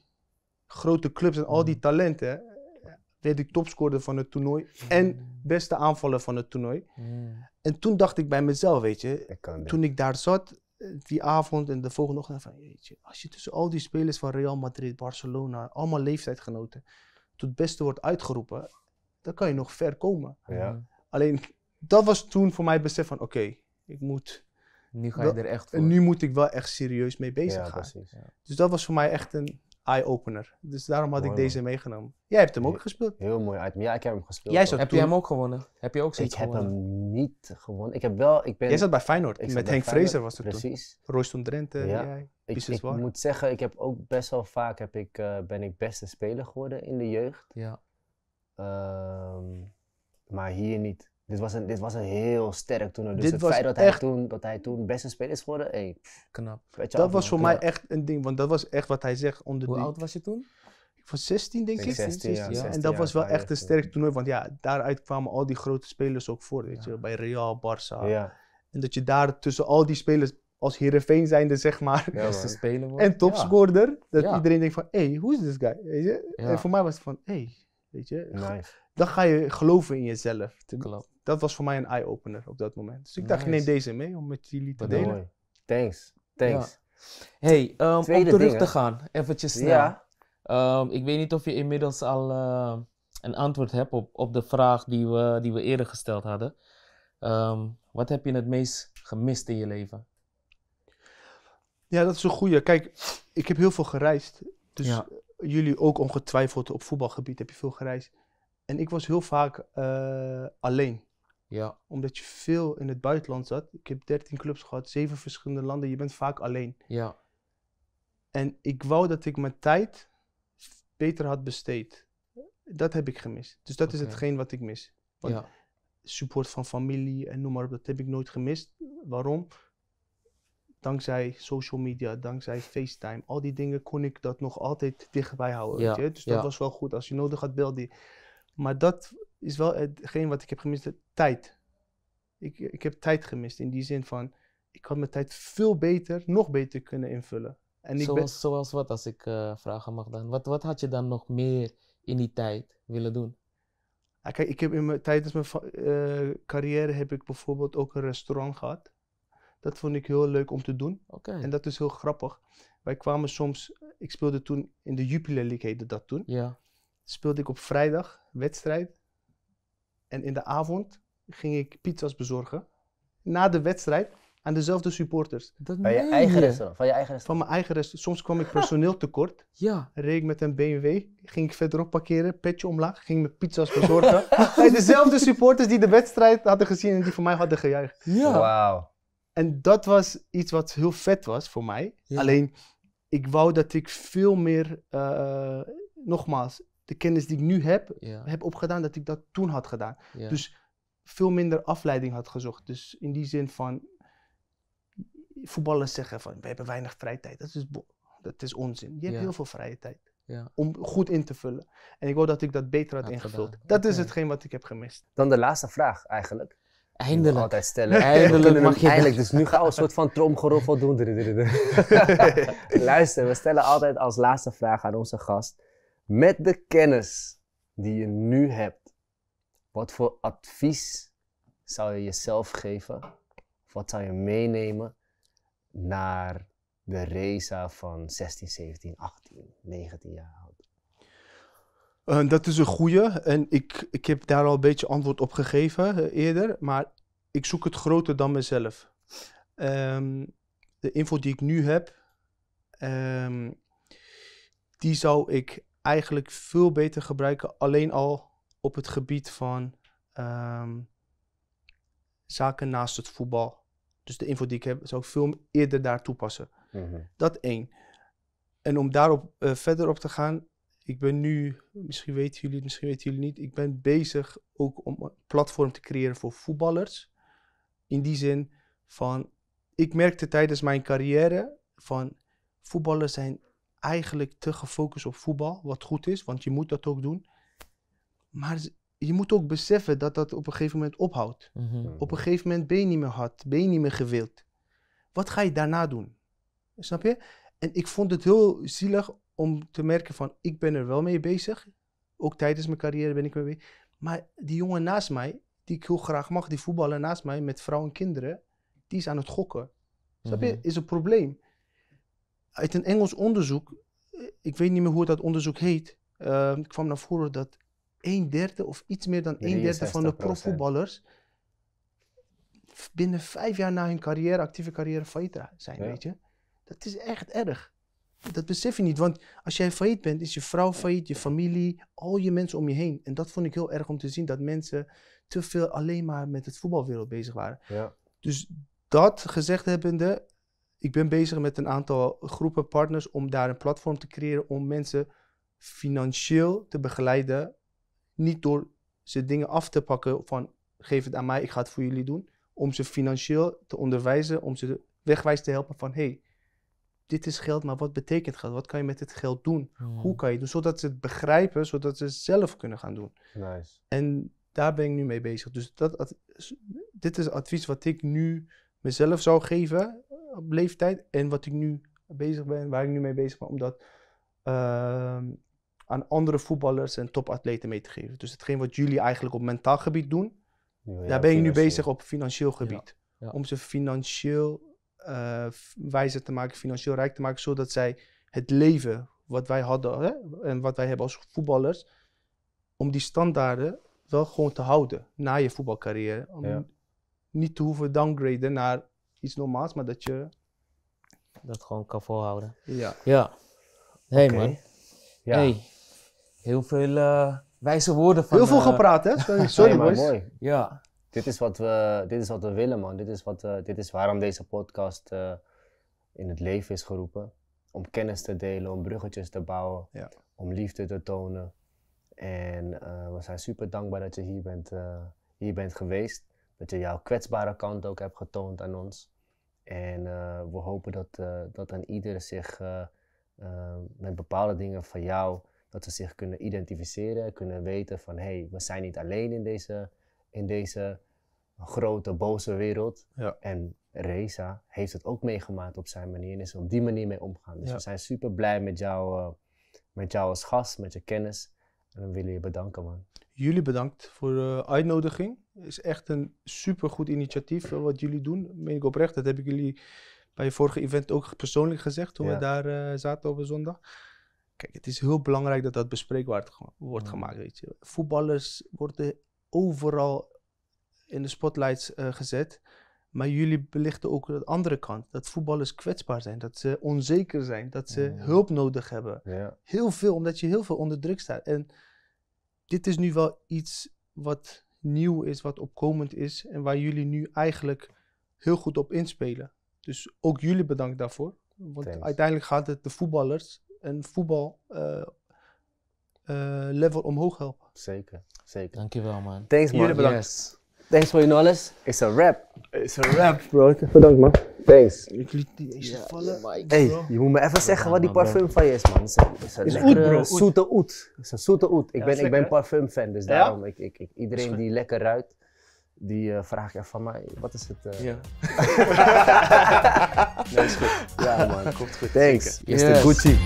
grote clubs en al die mm. talenten, eh, werd ik topscorer van het toernooi en mm. beste aanvaller van het toernooi. Mm. En toen dacht ik bij mezelf, weet je, toen ik daar zat, eh, die avond en de volgende ochtend, van, weet je, als je tussen al die spelers van Real Madrid, Barcelona, allemaal leeftijdgenoten, tot het beste wordt uitgeroepen, dan kan je nog ver komen. Ja. Alleen dat was toen voor mij het besef van oké, ik moet... Nu ga je er echt voor. Nu moet ik wel echt serieus mee bezig ja, gaan. Precies, Dus dat was voor mij echt een eye-opener. Dus daarom had ik deze meegenomen. Jij hebt hem ook gespeeld. Heel mooi item. Ja, ik heb hem gespeeld. Jij heb je hem ook gewonnen? Heb je ook zoiets gewonnen? Ik heb hem niet gewonnen. Ik heb wel... Ik ben... Jij zat bij Feyenoord. met Henk Vrezer was het precies. toen. Precies. Royston Drenthe. Ja. Jij, ik, ik moet zeggen, ik heb ook best wel vaak heb ik, eh, ben ik beste speler geworden in de jeugd. Ja. Ehm, maar hier niet. Dit was, een, dit was een heel sterk toernooi. Dus dit het feit dat hij, toen, dat hij toen beste speler is geworden, knap. Dat was voor mij echt een ding, want dat was echt wat hij zegt. Onder Hoe oud was je toen? Ik was 16, denk ik. ja, en dat was wel echt een sterk toernooi, want ja, daaruit kwamen al die grote spelers ook voor. Weet je, bij Real, Barça. En dat je daar tussen al die spelers als Hereveen zijnde, zeg maar. Ja, speler En topscorer. Dat iedereen denkt van, hé, hey, hoe is this guy? En voor mij was het van, hé, hey, Weet je? Dan ga je geloven in jezelf. Dat was voor mij een eye-opener op dat moment. Dus ik dacht, ik neem deze mee om met jullie te delen. Thanks. Thanks. Hey, um, om terug te gaan, eventjes snel. Ja. Um, ik weet niet of je inmiddels al eh, een antwoord hebt op, op de vraag die we, die we eerder gesteld hadden. Um, wat heb je het meest gemist in je leven? Ja, dat is een goede. Kijk, ik heb heel veel gereisd. Dus jullie ook ongetwijfeld op voetbalgebied heb je veel gereisd. En ik was heel vaak eh, alleen. Ja. Omdat je veel in het buitenland zat. Ik heb 13 clubs gehad, zeven verschillende landen. Je bent vaak alleen. Ja. En ik wou dat ik mijn tijd beter had besteed. Dat heb ik gemist. Dus dat is hetgeen wat ik mis. Want support van familie en noem maar op, dat heb ik nooit gemist. Waarom? dankzij social media, dankzij FaceTime, al die dingen kon ik dat nog altijd dichtbij houden. Ja, Dus dat was wel goed. Als je nodig had, bel die. Maar dat is wel eh, hetgeen wat ik heb gemist, tijd. Ik, ik heb tijd gemist in die zin van, ik had mijn tijd veel beter, nog beter kunnen invullen. En ik zoals, zoals wat, als ik eh, vragen mag dan. Wat, wat had je dan nog meer in die tijd willen doen? ik heb in mijn, tijdens mijn eh, carrière heb ik bijvoorbeeld ook een restaurant gehad. Dat vond ik heel leuk om te doen. En dat is heel grappig. Wij kwamen soms, ik speelde toen in de Jupiler League, heette dat toen. Ja. Speelde ik op vrijdag wedstrijd. En in de avond ging ik pizza's bezorgen. Na de wedstrijd aan dezelfde supporters. Dat van je eigen restaurant? Van je eigen restaurant? Van mijn eigen restaurant. Soms kwam ik personeel tekort. ja. Reed ik met een BMW, ging ik verderop parkeren, petje omlaag, ging me pizza's bezorgen. Bij dezelfde supporters die de wedstrijd hadden gezien en die voor mij hadden gejuicht. Ja. Wauw. En dat was iets wat heel vet was voor mij. Alleen, ik wou dat ik veel meer, eh, nogmaals, de kennis die ik nu heb, heb opgedaan, dat ik dat toen had gedaan. Dus veel minder afleiding had gezocht. Dus in die zin van, voetballers zeggen van, we hebben weinig vrije tijd. Dat is, dat is onzin. Je hebt heel veel vrije tijd. Om goed in te vullen. En ik wou dat ik dat beter had, ingevuld. Dat is hetgeen wat ik heb gemist. Dan de laatste vraag eigenlijk. Eindelijk. Altijd stellen. Eindelijk mag dus nu gaan we een soort van tromgeroffel doen. Luister, we stellen altijd als laatste vraag aan onze gast. Met de kennis die je nu hebt, wat voor advies zou je jezelf geven? Of wat zou je meenemen naar de Reza van 16, 17, 18, 19 jaar? Eh, dat is een goede en ik, ik heb daar al een beetje antwoord op gegeven eh, eerder, maar ik zoek het groter dan mezelf. Ehm, de info die ik nu heb, ehm, die zou ik eigenlijk veel beter gebruiken, alleen al op het gebied van ehm, zaken naast het voetbal. Dus de info die ik heb, zou ik veel eerder daar toepassen. Mhm. Dat één. En om daarop eh, verder op te gaan, ik ben nu, misschien weten jullie misschien weten jullie niet, ik ben bezig ook om een platform te creëren voor voetballers. In die zin van, ik merkte tijdens mijn carrière van voetballers zijn eigenlijk te gefocust op voetbal, wat goed is, want je moet dat ook doen. Maar je moet ook beseffen dat dat op een gegeven moment ophoudt. Mhm. Mhm. Op een gegeven moment ben je niet meer hard, ben je niet meer gewild. Wat ga je daarna doen? Snap je? En ik vond het heel zielig om te merken van ik ben er wel mee bezig. Ook tijdens mijn carrière ben ik mee bezig. Maar die jongen naast mij, die ik heel graag mag, die voetballer naast mij met vrouw en kinderen, die is aan het gokken. Snap je? Mhm. Is een probleem. Uit een Engels onderzoek, ik weet niet meer hoe dat onderzoek heet, ehm, Ik kwam naar voren dat een derde of iets meer dan een derde van de profvoetballers binnen vijf jaar na hun carrière, actieve carrière failliet zijn, weet je. Dat is echt erg dat besef je niet. Want als jij failliet bent, is je vrouw failliet, je familie, al je mensen om je heen. En dat vond ik heel erg om te zien dat mensen te veel alleen maar met het voetbalwereld bezig waren. Ja. Dus dat gezegd hebbende, ik ben bezig met een aantal groepen partners om daar een platform te creëren om mensen financieel te begeleiden. Niet door ze dingen af te pakken van geef het aan mij, ik ga het voor jullie doen. Om ze financieel te onderwijzen, om ze wegwijs te helpen van hey, dit is geld, maar wat betekent geld? Wat kan je met dit geld doen? Hmm. Hoe kan je doen? Zodat ze het begrijpen, zodat ze het zelf kunnen gaan doen. Nice. En daar ben ik nu mee bezig. Dus dat, dit is advies wat ik nu mezelf zou geven eh, op leeftijd. En wat ik nu bezig ben, waar ik nu mee bezig ben, om dat ehm, aan andere voetballers en topatleten mee te geven. Dus hetgeen wat jullie eigenlijk op mentaal gebied doen, ja, daar ben ik nu bezig op financieel gebied. Om ze financieel eh, wijzer te maken, financieel rijk te maken, zodat zij het leven wat wij hadden hè, en wat wij hebben als voetballers, om die standaarden wel gewoon te houden na je voetbalcarrière. Om niet te hoeven downgraden naar iets normaals, maar dat je... Dat gewoon kan volhouden. Ja. Ja. Hé hey, man. Ja. Heel veel eh, wijze woorden van... Heel veel eh, gepraat hè? Sorry, boys. Mooi. Ja dit is wat we, dit is wat we willen, man. Dit is, wat, eh, dit is waarom deze podcast eh, in het leven is geroepen. Om kennis te delen, om bruggetjes te bouwen, om liefde te tonen. En eh, we zijn super dankbaar dat je hier bent, hier bent geweest. Dat je jouw kwetsbare kant ook hebt getoond aan ons. En we hopen dat, dat aan ieder zich met bepaalde dingen van jou, dat ze zich kunnen identificeren, kunnen weten van hé, hey, we zijn niet alleen in deze in deze grote, boze wereld. En Reza heeft het ook meegemaakt op zijn manier en is er op die manier mee omgegaan. Dus we zijn super blij met jou, eh, met jou als gast, met je kennis. En we willen je bedanken, man. Jullie bedankt voor de uitnodiging. Het is echt een supergoed initiatief eh, wat jullie doen. Dat meen ik oprecht. Dat heb ik jullie bij je vorige event ook persoonlijk gezegd toen we daar eh, zaten op zondag. Kijk, het is heel belangrijk dat dat bespreekbaar wordt gemaakt. Weet je. Voetballers worden overal in de spotlights eh, gezet. Maar jullie belichten ook de andere kant. Dat voetballers kwetsbaar zijn, dat ze onzeker zijn, dat ze mm. hulp nodig hebben. Heel veel, omdat je heel veel onder druk staat. En dit is nu wel iets wat nieuw is, wat opkomend is en waar jullie nu eigenlijk heel goed op inspelen. Dus ook jullie bedankt daarvoor. Want uiteindelijk gaat het de voetballers en voetbal eh, eh, level omhoog helpen. Zeker, zeker. Dankjewel man. Thanks man. Jullie bedankt. Thanks voor je alles. It's a rap. It's a rap bro. Bedankt man. Thanks. Ik liet die eens vallen. hey, je moet me even zeggen wat die parfum van je is, man. Het is een, bro, oet. Het is een zoete oet. Ik, ben, ik parfum ben parfumfan, dus daarom. Ik, ik, ik iedereen die lekker ruikt, die eh, vraagt vraagt van mij, wat is het? Uh... Ja. nee, is goed. Ja man, komt goed. Thanks. Yes. Mr. Gucci.